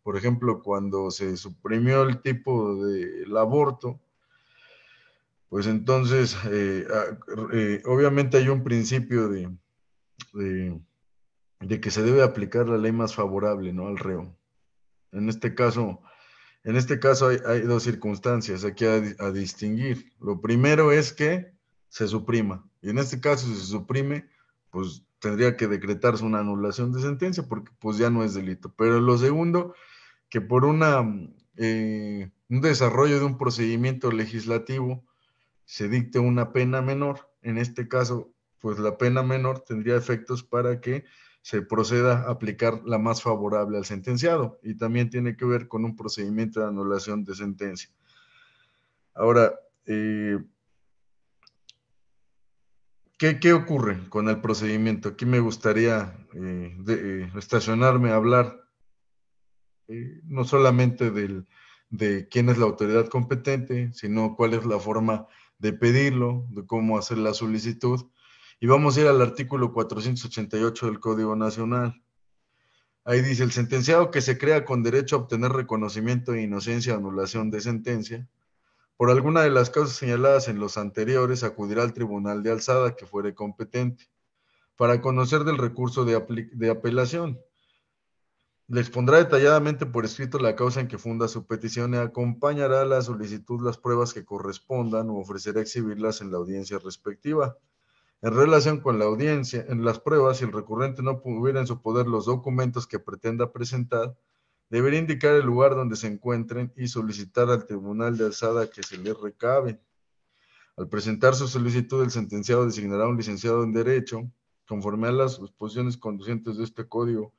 Por ejemplo, cuando se suprimió el tipo del de, aborto, pues entonces, eh, eh, obviamente hay un principio de, de que se debe aplicar la ley más favorable, ¿no? Al reo. En este caso, en este caso hay, dos circunstancias aquí a, distinguir. Lo primero es que se suprima. Y en este caso, si se suprime, pues tendría que decretarse una anulación de sentencia porque pues ya no es delito. Pero lo segundo, que por una, mm, eh, un desarrollo de un procedimiento legislativo se dicte una pena menor, en este caso pues la pena menor tendría efectos para que se proceda a aplicar la más favorable al sentenciado y también tiene que ver con un procedimiento de anulación de sentencia. Ahora, eh, ¿qué, ocurre con el procedimiento? Aquí me gustaría eh, eh, estacionarme a hablar no solamente de quién es la autoridad competente, sino cuál es la forma de pedirlo, de cómo hacer la solicitud y vamos a ir al artículo 488 del Código Nacional. Ahí dice, el sentenciado que se crea con derecho a obtener reconocimiento de inocencia o anulación de sentencia, por alguna de las causas señaladas en los anteriores, acudirá al tribunal de alzada que fuere competente para conocer del recurso de, apelación. Le expondrá detalladamente por escrito la causa en que funda su petición y acompañará a la solicitud las pruebas que correspondan o ofrecerá exhibirlas en la audiencia respectiva. En relación con la audiencia, en las pruebas, si el recurrente no tuviera en su poder los documentos que pretenda presentar, debería indicar el lugar donde se encuentren y solicitar al tribunal de alzada que se le recabe. Al presentar su solicitud, el sentenciado designará un licenciado en Derecho, conforme a las disposiciones conducientes de este código.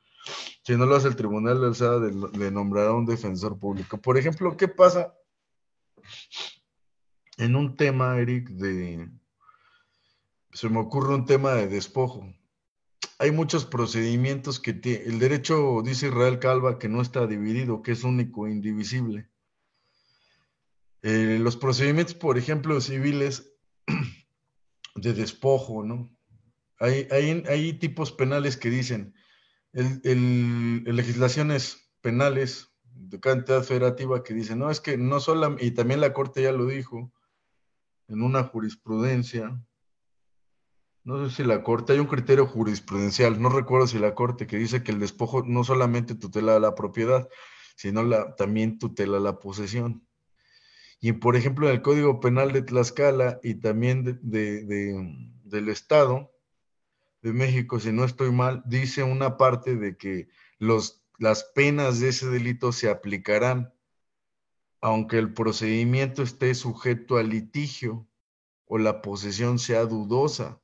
Si no lo hace el tribunal de alzada, le nombrará un defensor público. Por ejemplo, ¿qué pasa en un tema, Eric, de, se me ocurre un tema de despojo. Hay muchos procedimientos que tiene, el derecho, dice Israel Calva, que no está dividido, que es único e indivisible. Eh, los procedimientos, por ejemplo, civiles de despojo, ¿no? Hay, hay, tipos penales que dicen, en legislaciones penales de cantidad federativa que dicen, no, es que no solamente, y también la Corte ya lo dijo, en una jurisprudencia, no sé si la Corte, hay un criterio jurisprudencial, no recuerdo si la Corte, que dice que el despojo no solamente tutela la propiedad, sino la, también tutela la posesión. Y por ejemplo, en el Código Penal de Tlaxcala y también del Estado de México, si no estoy mal, dice una parte de que los, las penas de ese delito se aplicarán, aunque el procedimiento esté sujeto a litigio o la posesión sea dudosa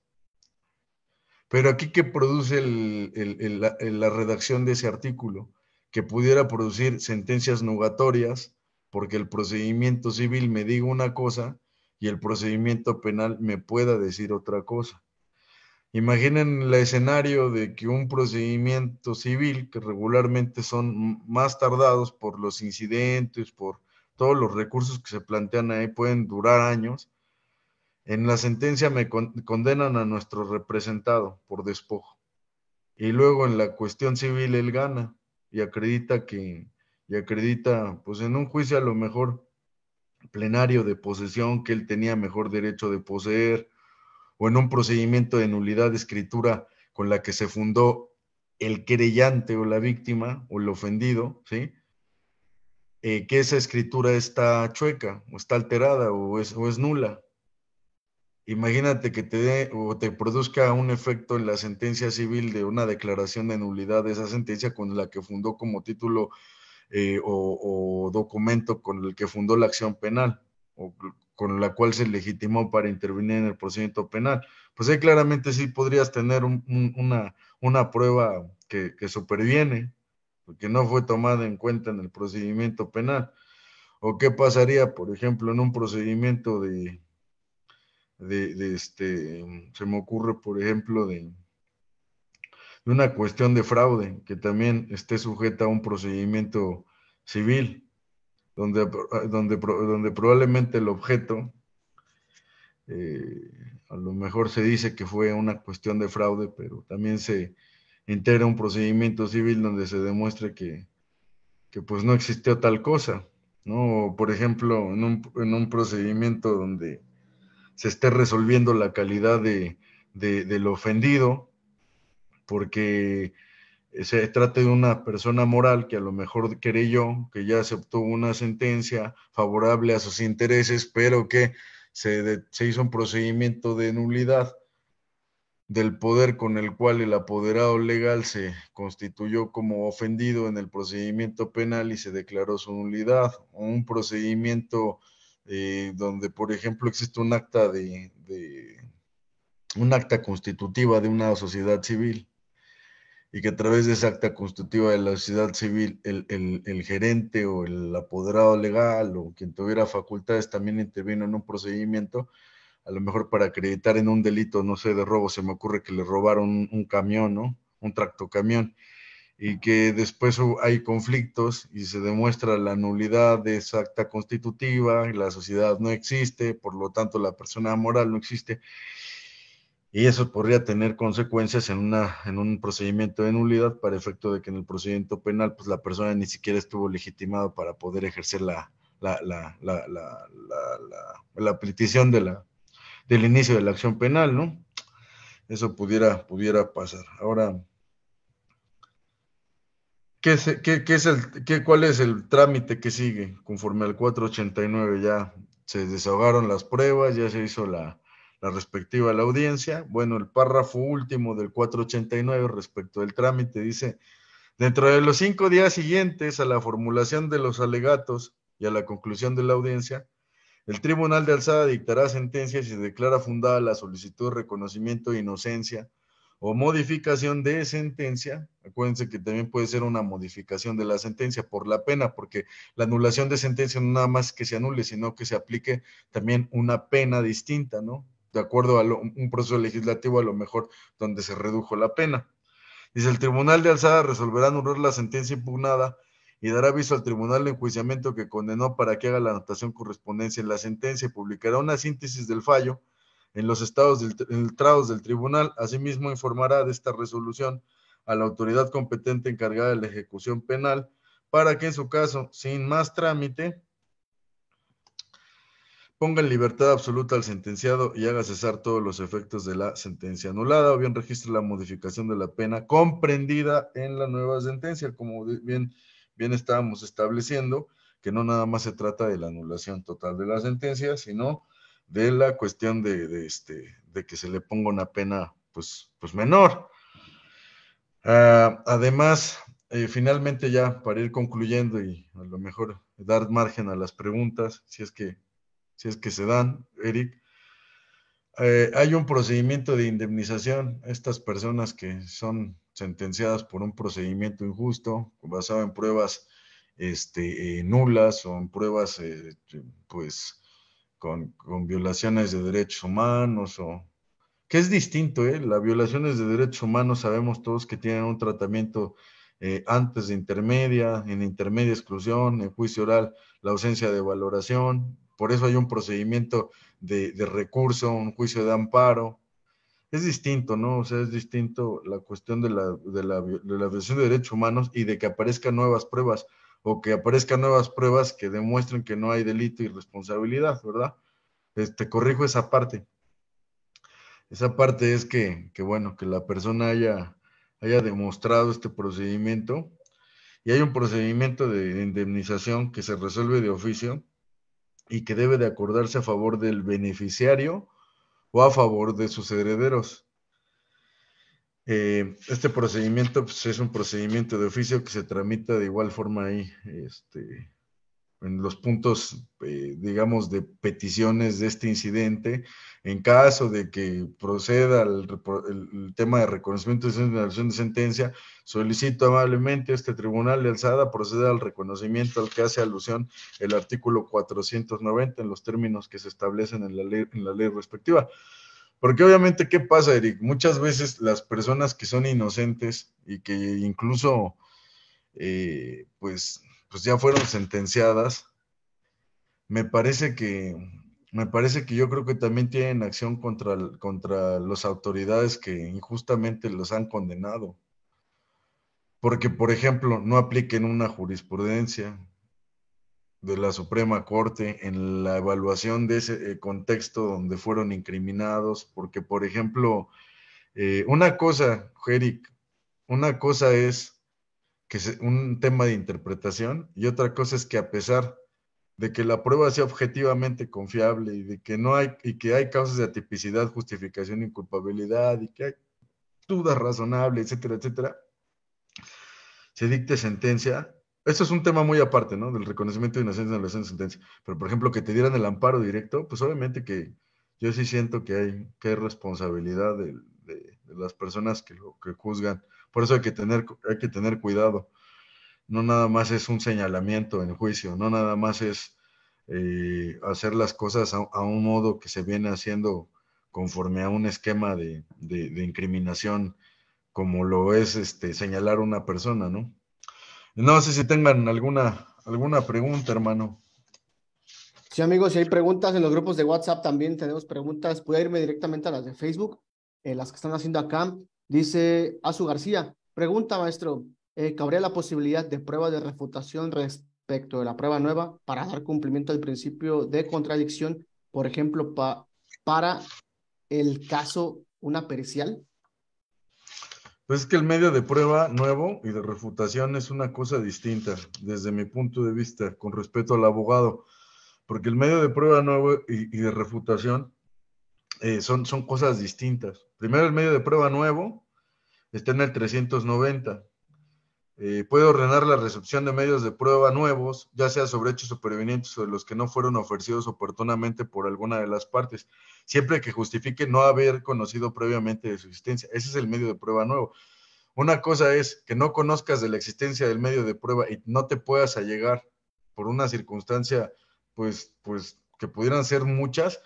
pero aquí que produce la redacción de ese artículo, que pudiera producir sentencias nugatorias, porque el procedimiento civil me diga una cosa y el procedimiento penal me pueda decir otra cosa. Imaginen el escenario de que un procedimiento civil, que regularmente son más tardados por los incidentes, por todos los recursos que se plantean ahí, pueden durar años, en la sentencia me condenan a nuestro representado por despojo. Y luego en la cuestión civil él gana y acredita que, y acredita, pues en un juicio a lo mejor plenario de posesión que él tenía mejor derecho de poseer, o en un procedimiento de nulidad de escritura con la que se fundó el querellante o la víctima o el ofendido, ¿sí? Eh, que esa escritura está chueca o está alterada o o es nula imagínate que te dé o te produzca un efecto en la sentencia civil de una declaración de nulidad de esa sentencia con la que fundó como título eh, o, documento con el que fundó la acción penal o con la cual se legitimó para intervenir en el procedimiento penal. Pues ahí claramente sí podrías tener una, una prueba que, que superviene, porque no fue tomada en cuenta en el procedimiento penal. ¿O qué pasaría, por ejemplo, en un procedimiento de, de, este, em, se me ocurre, por ejemplo, de, una cuestión de fraude que también esté sujeta a un procedimiento civil, donde, ah, donde, donde probablemente el objeto, eh, a lo mejor se dice que fue una cuestión de fraude, pero también se integra un procedimiento civil donde se demuestre que, pues no existió tal cosa, ¿no? Por ejemplo, en un, en un procedimiento donde se esté resolviendo la calidad de, del ofendido, porque se trata de una persona moral que a lo mejor creyó que ya aceptó una sentencia favorable a sus intereses, pero que se, se, hizo un procedimiento de nulidad del poder con el cual el apoderado legal se constituyó como ofendido en el procedimiento penal y se declaró su nulidad, o un procedimiento eh, donde, por ejemplo, existe un acta de, un acta constitutiva de una sociedad civil y que a través de esa acta constitutiva de la sociedad civil el, gerente o el apoderado legal o quien tuviera facultades también intervino en un procedimiento, a lo mejor para acreditar en un delito, no sé, de robo, se me ocurre que le robaron un, camión, ¿no? Un tractocamión y que después hay conflictos y se demuestra la nulidad de esa acta constitutiva, y la sociedad no existe, por lo tanto la persona moral no existe, y eso podría tener consecuencias en, una, en un procedimiento de nulidad para efecto de que en el procedimiento penal pues la persona ni siquiera estuvo legitimada para poder ejercer la, la, petición de la, del inicio de la acción penal, ¿no? Eso pudiera, pudiera pasar. Ahora, ¿Qué es, el, ¿Cuál es el trámite que sigue conforme al 489? Ya se desahogaron las pruebas, ya se hizo la, respectiva la audiencia. Bueno, el párrafo último del 489 respecto del trámite dice, dentro de los cinco días siguientes a la formulación de los alegatos y a la conclusión de la audiencia, el Tribunal de Alzada dictará sentencia si declara fundada la solicitud de reconocimiento de inocencia o modificación de sentencia. Acuérdense que también puede ser una modificación de la sentencia por la pena, porque la anulación de sentencia no nada más que se anule, sino que se aplique también una pena distinta, ¿no? De acuerdo a un proceso legislativo a lo mejor donde se redujo la pena. Dice, el tribunal de alzada resolverá anular la sentencia impugnada y dará aviso al tribunal de enjuiciamiento que condenó para que haga la anotación correspondencia en la sentencia y publicará una síntesis del fallo en los estados del, del tribunal. Asimismo, informará de esta resolución a la autoridad competente encargada de la ejecución penal para que en su caso, sin más trámite, ponga en libertad absoluta al sentenciado y haga cesar todos los efectos de la sentencia anulada o bien registre la modificación de la pena comprendida en la nueva sentencia, como bien, bien estábamos estableciendo, que no nada más se trata de la anulación total de la sentencia, sino de la cuestión de, este, de que se le ponga una pena pues, pues menor. Ah, además, eh, finalmente ya para ir concluyendo y a lo mejor dar margen a las preguntas, si es que, si es que se dan, Eric, eh, hay un procedimiento de indemnización. a Estas personas que son sentenciadas por un procedimiento injusto, basado en pruebas este, eh, nulas o en pruebas, pues, con, violaciones de derechos humanos o que es distinto, ¿eh? Las violaciones de derechos humanos sabemos todos que tienen un tratamiento eh, antes de intermedia, en intermedia exclusión, en juicio oral, la ausencia de valoración, por eso hay un procedimiento de, recurso, un juicio de amparo. Es distinto, ¿no? O sea, es distinto la cuestión de de la violación de derechos humanos y de que aparezcan nuevas pruebas o que aparezcan nuevas pruebas que demuestren que no hay delito y responsabilidad, ¿verdad? Este, corrijo esa parte. Esa parte es que, bueno, que la persona haya, haya demostrado este procedimiento y hay un procedimiento de indemnización que se resuelve de oficio y que debe de acordarse a favor del beneficiario o a favor de sus herederos. Eh, este procedimiento pues, es un procedimiento de oficio que se tramita de igual forma ahí, este, en los puntos, eh, digamos, de peticiones de este incidente. En caso de que proceda el, tema de reconocimiento de sentencia de sentencia, solicito amablemente a este tribunal de alzada proceda al reconocimiento al que hace alusión el artículo 490 en los términos que se establecen en la en la ley respectiva. Porque obviamente, ¿qué pasa, Eric? Muchas veces las personas que son inocentes y que incluso, eh, pues, pues ya fueron sentenciadas, me parece que, me parece que yo creo que también tienen acción contra, contra las autoridades que injustamente los han condenado. Porque, por ejemplo, no apliquen una jurisprudencia, de la Suprema Corte en la evaluación de ese eh, contexto donde fueron incriminados, porque, por ejemplo, eh, una cosa, Jeric, una cosa es que un tema de interpretación y otra cosa es que a pesar de que la prueba sea objetivamente confiable y de que no hay y que hay causas de atipicidad, justificación, culpabilidad y que hay dudas razonables, etcétera, etcétera, se dicte sentencia esto es un tema muy aparte, ¿no? Del reconocimiento de inocencia en la sentencia. Pero, por ejemplo, que te dieran el amparo directo, pues obviamente que yo sí siento que hay, que responsabilidad de, las personas que lo que juzgan. Por eso hay que, tener, hay que tener cuidado. No nada más es un señalamiento en juicio, no nada más es eh, hacer las cosas a, un modo que se viene haciendo conforme a un esquema de, de incriminación, como lo es este, señalar a una persona, ¿no? No sé si tengan alguna, alguna pregunta, hermano. Sí, amigos, si hay preguntas en los grupos de WhatsApp también tenemos preguntas. Puede irme directamente a las de Facebook, eh, las que están haciendo acá. Dice Azu García, pregunta, maestro, eh, ¿cabría la posibilidad de prueba de refutación respecto de la prueba nueva para dar cumplimiento al principio de contradicción, por ejemplo, para el caso una pericial? Pues es que el medio de prueba nuevo y de refutación es una cosa distinta, desde mi punto de vista, con respecto al abogado, porque el medio de prueba nuevo y, de refutación eh, son, son cosas distintas. Primero, el medio de prueba nuevo está en el 390 eh, puede ordenar la recepción de medios de prueba nuevos, ya sea sobre hechos supervenientes de los que no fueron ofrecidos oportunamente por alguna de las partes, siempre que justifique no haber conocido previamente de su existencia. Ese es el medio de prueba nuevo. Una cosa es que no conozcas de la existencia del medio de prueba y no te puedas allegar por una circunstancia, pues, pues que pudieran ser muchas.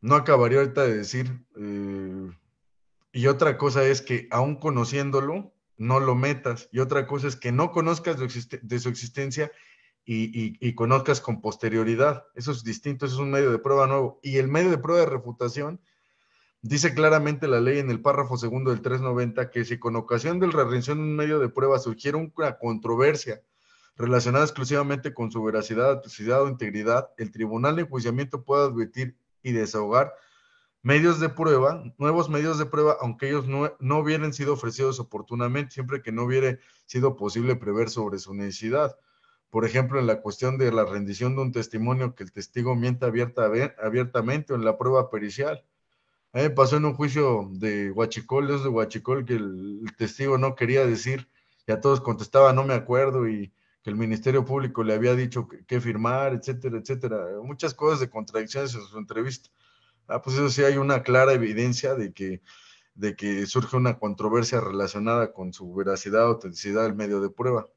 No acabaría ahorita de decir. Eh, y otra cosa es que aún conociéndolo, no lo metas. Y otra cosa es que no conozcas de, su existencia y, conozcas con posterioridad. Eso es distinto, eso es un medio de prueba nuevo. Y el medio de prueba de refutación dice claramente la ley en el párrafo segundo del 390 que si con ocasión de la rendición de un medio de prueba surgiera una controversia relacionada exclusivamente con su veracidad, atrocidad o integridad, el Tribunal de Enjuiciamiento puede advertir y desahogar medios de prueba, nuevos medios de prueba, aunque ellos no, no, hubieran sido ofrecidos oportunamente, siempre que no hubiera sido posible prever sobre su necesidad. Por ejemplo, en la cuestión de la rendición de un testimonio que el testigo mienta abierta, abiertamente o en la prueba pericial. pasó en un juicio de Huachicol, de Huachicol, que el, testigo no quería decir y a todos contestaba no me acuerdo y que el Ministerio Público le había dicho qué firmar, etcétera, etcétera. Muchas cosas de contradicciones en su entrevista. Ah, pues eso sí hay una clara evidencia de que, de que surge una controversia relacionada con su veracidad o autenticidad del medio de prueba.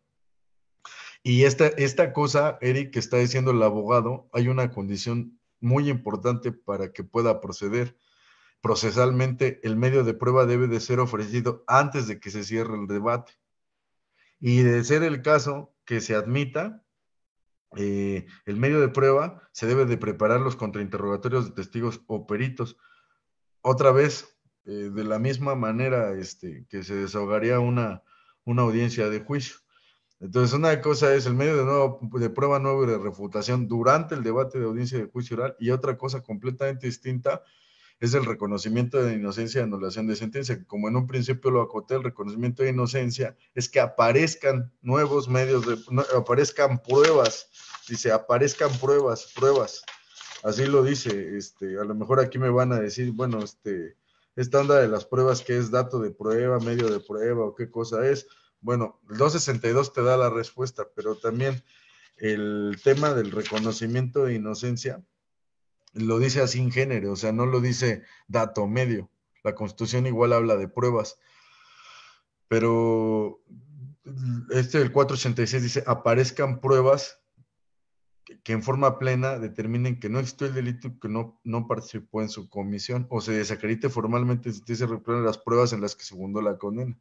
Y esta, esta cosa, Eric, que está diciendo el abogado, hay una condición muy importante para que pueda proceder. Procesalmente, el medio de prueba debe de ser ofrecido antes de que se cierre el debate. Y de ser el caso que se admita, eh, el medio de prueba se debe de preparar los contrainterrogatorios de testigos o peritos. Otra vez, eh, de la misma manera este, que se desahogaría una, audiencia de juicio. Entonces, una cosa es el medio de, prueba nueva y de refutación durante el debate de audiencia de juicio oral y otra cosa completamente distinta es el reconocimiento de inocencia y anulación de sentencia, como en un principio lo acoté, el reconocimiento de inocencia es que aparezcan nuevos medios, de, aparezcan pruebas, dice, aparezcan pruebas, pruebas, así lo dice, este, a lo mejor aquí me van a decir, bueno, este, esta onda de las pruebas, que es dato de prueba, medio de prueba o qué cosa es? Bueno, el 262 te da la respuesta, pero también el tema del reconocimiento de inocencia lo dice así en género, o sea, no lo dice dato medio. La Constitución igual habla de pruebas. Pero este del 486 dice, aparezcan pruebas que en forma plena determinen que no existió el delito que no, no participó en su comisión o se desacredite formalmente si se las pruebas en las que se la condena.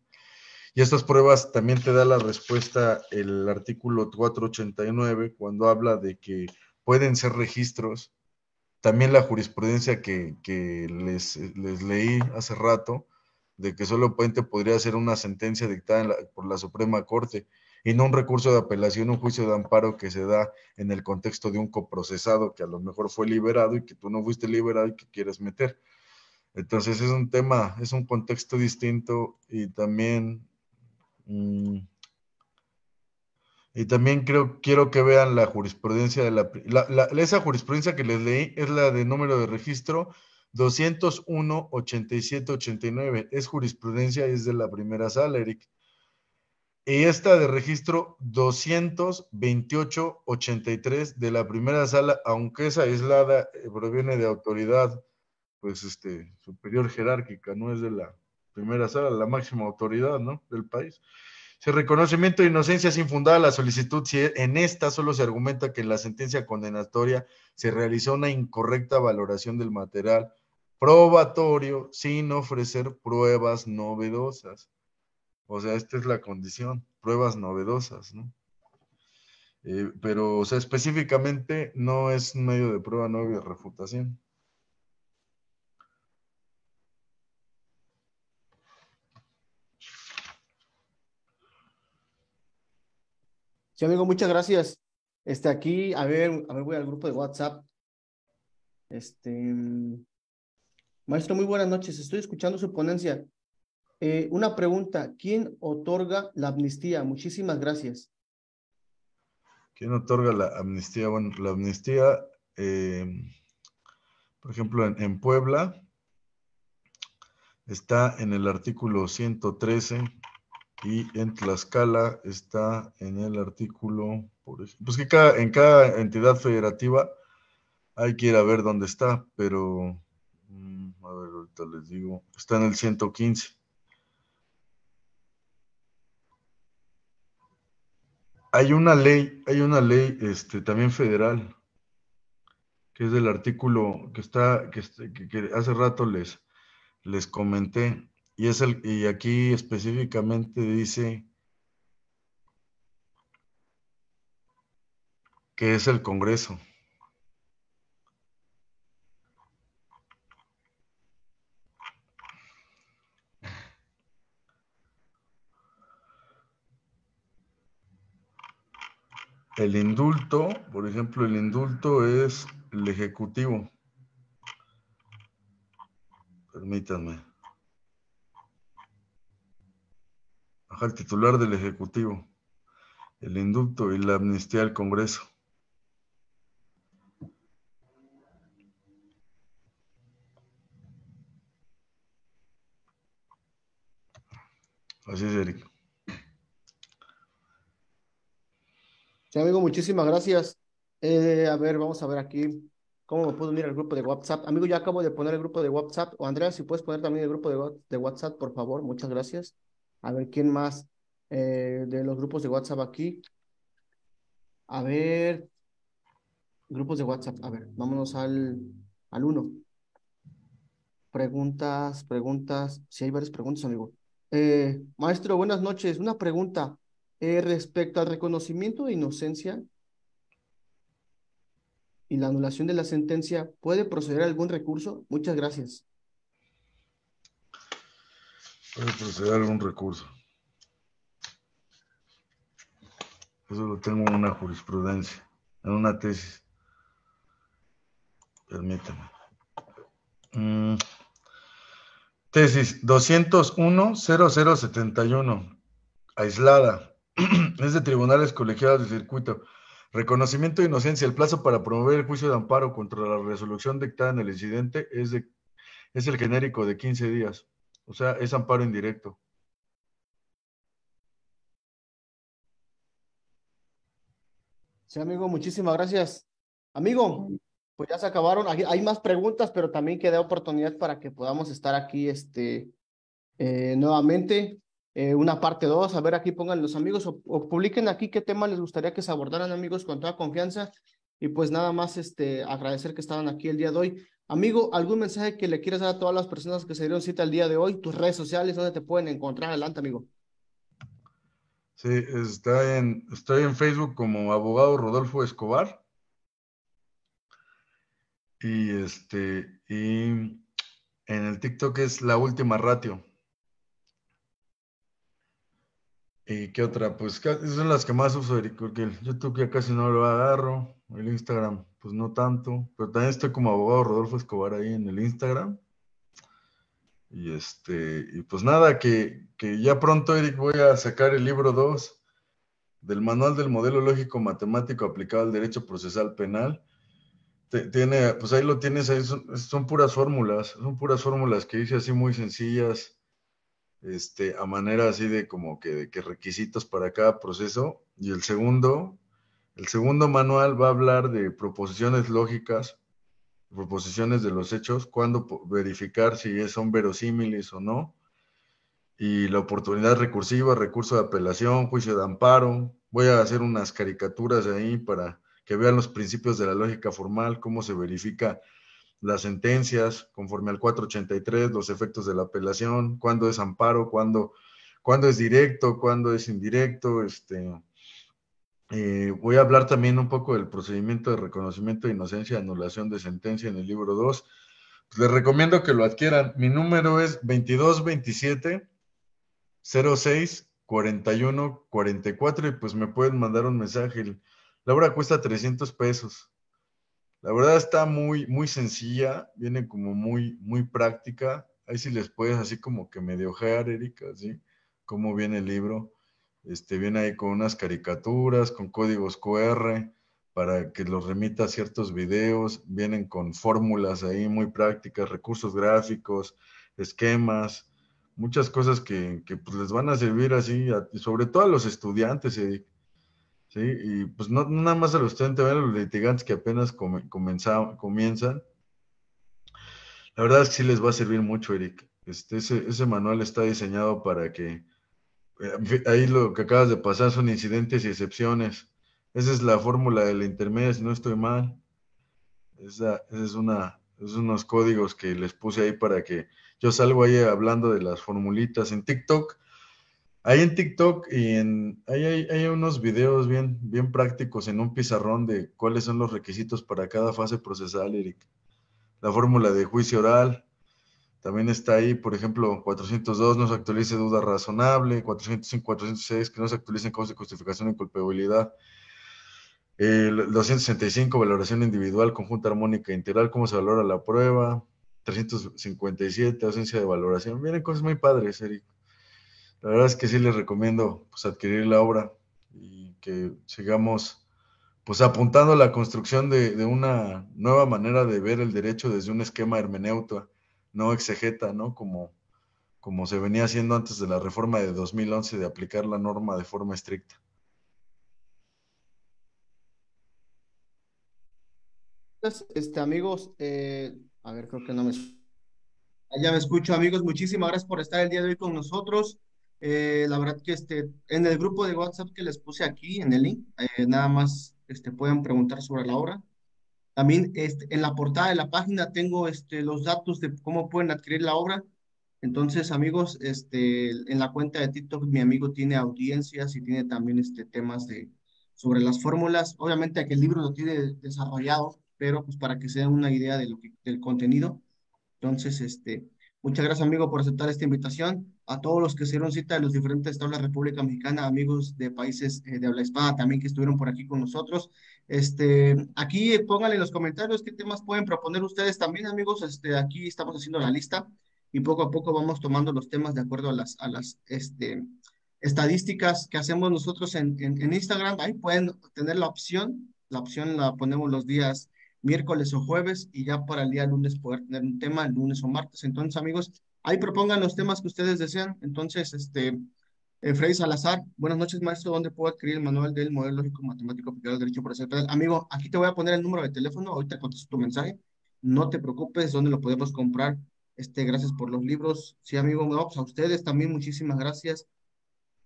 Y estas pruebas también te da la respuesta el artículo 489 cuando habla de que pueden ser registros también la jurisprudencia que, les, eh, les, leí hace rato, de que solo puente podría ser una sentencia dictada por la Suprema Corte y no un recurso de apelación, un juicio de amparo que se da en el contexto de un coprocesado que a lo mejor fue liberado y que tú no fuiste liberado y que quieres meter. Entonces es un tema, es un contexto distinto y también mm, y también creo, quiero que vean la jurisprudencia de la, esa jurisprudencia que les leí es la de número de registro 201 87 89. Es jurisprudencia y es de la primera sala, Eric. Y esta de registro 228 83 de la primera sala, aunque esa aislada, eh, proviene de autoridad pues este superior jerárquica, no es de la primera sala, la máxima autoridad, ¿no? del país. Si reconocimiento de inocencia es infundada la solicitud, si e, en esta solo se argumenta que en la sentencia condenatoria se realizó una incorrecta valoración del material probatorio sin ofrecer pruebas novedosas. O sea, esta es la condición, pruebas novedosas, ¿no? Eh, pero, o sea, específicamente no es un medio de prueba, no de refutación. Este, amigo, muchas gracias. Este, aquí, a ver, a ver, voy al grupo de WhatsApp. Este, maestro, muy buenas noches. Estoy escuchando su ponencia. Eh, una pregunta, ¿quién otorga la amnistía? Muchísimas gracias. ¿Quién otorga la amnistía? Bueno, la amnistía, eh, por ejemplo, en, en Puebla, está en el artículo 113 y en Tlaxcala está en el artículo, pues que en cada entidad federativa hay que ir a ver dónde está, pero mm, a ver, ahorita les digo, está en el 115. Hay una ley, hay una ley este, también federal, que es del artículo que está, que, este, hace rato les, les comenté, y, es el, y aquí específicamente dice que es el Congreso. El indulto, por ejemplo, el indulto es el Ejecutivo. Permítanme. el titular del Ejecutivo, el inducto y la amnistía al Congreso. Así es, Eric. Sí, amigo, muchísimas gracias. Eh, a ver, vamos a ver aquí cómo me puedo unir al grupo de WhatsApp. Amigo, ya acabo de poner el grupo de WhatsApp. O Andrea, si puedes poner también el grupo de WhatsApp, por favor. Muchas gracias. A ver, ¿quién más eh, de los grupos de WhatsApp aquí? A ver, grupos de WhatsApp. A ver, vámonos al, uno. Preguntas, preguntas. Si hay varias preguntas, amigo. Eh, maestro, buenas noches. Una pregunta eh, respecto al reconocimiento de inocencia y la anulación de la sentencia. ¿Puede proceder algún recurso? Muchas gracias. Puede proceder a recurso. eso lo tengo en una jurisprudencia, en una tesis. Permítame. Mm. Tesis 201-0071, aislada. es de tribunales colegiados de circuito. Reconocimiento de inocencia. El plazo para promover el juicio de amparo contra la resolución dictada en el incidente es, de, es el genérico de 15 días. O sea, es amparo indirecto. Sí, amigo, muchísimas gracias. Amigo, pues ya se acabaron. Hay más preguntas, pero también queda oportunidad para que podamos estar aquí este, eh, nuevamente. Eh, una parte dos, a ver aquí pongan los amigos o, o, publiquen aquí qué tema les gustaría que se abordaran amigos con toda confianza y pues nada más este agradecer que estaban aquí el día de hoy. Amigo, ¿algún mensaje que le quieras dar a todas las personas que se dieron cita el día de hoy? Tus redes sociales, ¿dónde te pueden encontrar? Adelante, amigo. Sí, está en, estoy en Facebook como abogado Rodolfo Escobar. Y este, y en el TikTok es la última ratio. ¿Y qué otra? Pues esas son las que más uso, Eric, porque el YouTube ya casi no lo agarro, el Instagram pues no tanto, pero también estoy como abogado Rodolfo Escobar ahí en el Instagram. Y este, y pues nada, que, ya pronto, Eric, voy a sacar el libro 2 del Manual del Modelo Lógico Matemático aplicado al Derecho Procesal Penal. tiene, pues ahí lo tienes, ahí son, puras fórmulas, son puras fórmulas que hice así muy sencillas, este, a manera así de como que, que requisitos para cada proceso. Y el segundo, el segundo manual va a hablar de proposiciones lógicas, proposiciones de los hechos, cuándo verificar si son verosímiles o no, y la oportunidad recursiva, recurso de apelación, juicio de amparo. Voy a hacer unas caricaturas ahí para que vean los principios de la lógica formal, cómo se verifica las sentencias conforme al 483, los efectos de la apelación, cuándo es amparo, cuándo, cuándo es directo, cuándo es indirecto, este, eh, voy a hablar también un poco del procedimiento de reconocimiento de inocencia, anulación de sentencia en el libro 2. Pues, les recomiendo que lo adquieran. Mi número es 2227 06 41 y pues me pueden mandar un mensaje. La obra cuesta 300 pesos. La verdad está muy, muy sencilla, viene como muy, muy práctica. Ahí sí les puedes así como que medio Erika, así, cómo viene el libro. Este, viene ahí con unas caricaturas, con códigos QR para que los remita a ciertos videos, vienen con fórmulas ahí muy prácticas, recursos gráficos, esquemas, muchas cosas que, pues, les van a servir así, sobre todo a los estudiantes, eric Y pues no, nada más los estudiantes a los litigantes que apenas comienzan. La verdad es que sí les va a servir mucho, Eric. Este, ese manual está diseñado para que eh, ahí lo que acabas de pasar son incidentes y excepciones. Esa es la fórmula de la intermedia, si no estoy mal. Esa, es una, es unos códigos que les puse ahí para que yo salgo ahí hablando de las formulitas en TikTok. Ahí en TikTok y en ahí hay, hay, unos videos bien, bien prácticos en un pizarrón de cuáles son los requisitos para cada fase procesal, Eric. La fórmula de juicio oral, también está ahí, por ejemplo, 402 no se actualice duda razonable, 405, 406 que no se actualicen causas de justificación eh, y culpabilidad. 265, valoración individual, conjunta armónica e integral, cómo se valora la prueba. 357, ausencia de valoración. Miren, cosas muy padres, Eric. La verdad es que sí les recomiendo pues, adquirir la obra y que sigamos pues apuntando a la construcción de, de una nueva manera de ver el derecho desde un esquema hermenéutico, no exegeta, ¿no? Como, como se venía haciendo antes de la reforma de 2011 de aplicar la norma de forma estricta. Pues, este, amigos, eh, a ver, creo que no me... Ah, ya me escucho, amigos. Muchísimas gracias por estar el día de hoy con nosotros. Eh, la verdad que este, en el grupo de WhatsApp que les puse aquí, en el link, eh, nada más este, pueden preguntar sobre la obra. También este, en la portada de la página tengo este, los datos de cómo pueden adquirir la obra. Entonces, amigos, este, en la cuenta de TikTok mi amigo tiene audiencias y tiene también este, temas de, sobre las fórmulas. Obviamente aquel libro lo tiene desarrollado, pero pues para que se den una idea del contenido. Entonces, este, muchas gracias, amigo, por aceptar esta invitación a todos los que hicieron cita de los diferentes estados de la República Mexicana, amigos de países eh, de habla hispana también que estuvieron por aquí con nosotros. Este, aquí pónganle en los comentarios qué temas pueden proponer ustedes también, amigos. Este, aquí estamos haciendo la lista y poco a poco vamos tomando los temas de acuerdo a las, a las este, estadísticas que hacemos nosotros en, Instagram. Ahí pueden tener la opción, la opción la ponemos los días miércoles o jueves y ya para el día lunes poder tener un tema lunes o martes. Entonces, amigos, Ahí propongan los temas que ustedes desean. Entonces, este, eh, Freddy Salazar, buenas noches, maestro. ¿Dónde puedo adquirir el manual del modelo lógico matemático aplicado al derecho procesal? Amigo, aquí te voy a poner el número de teléfono. Ahorita contesto tu mensaje. No te preocupes, ¿dónde lo podemos comprar? Este, gracias por los libros. Sí, amigo, pues a ustedes también muchísimas gracias.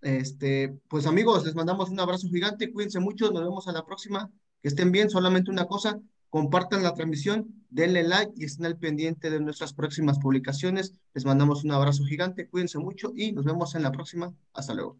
Este, pues amigos, les mandamos un abrazo gigante, cuídense mucho, nos vemos a la próxima, que estén bien, solamente una cosa, compartan la transmisión, denle like y estén al pendiente de nuestras próximas publicaciones. Les mandamos un abrazo gigante, cuídense mucho y nos vemos en la próxima. Hasta luego.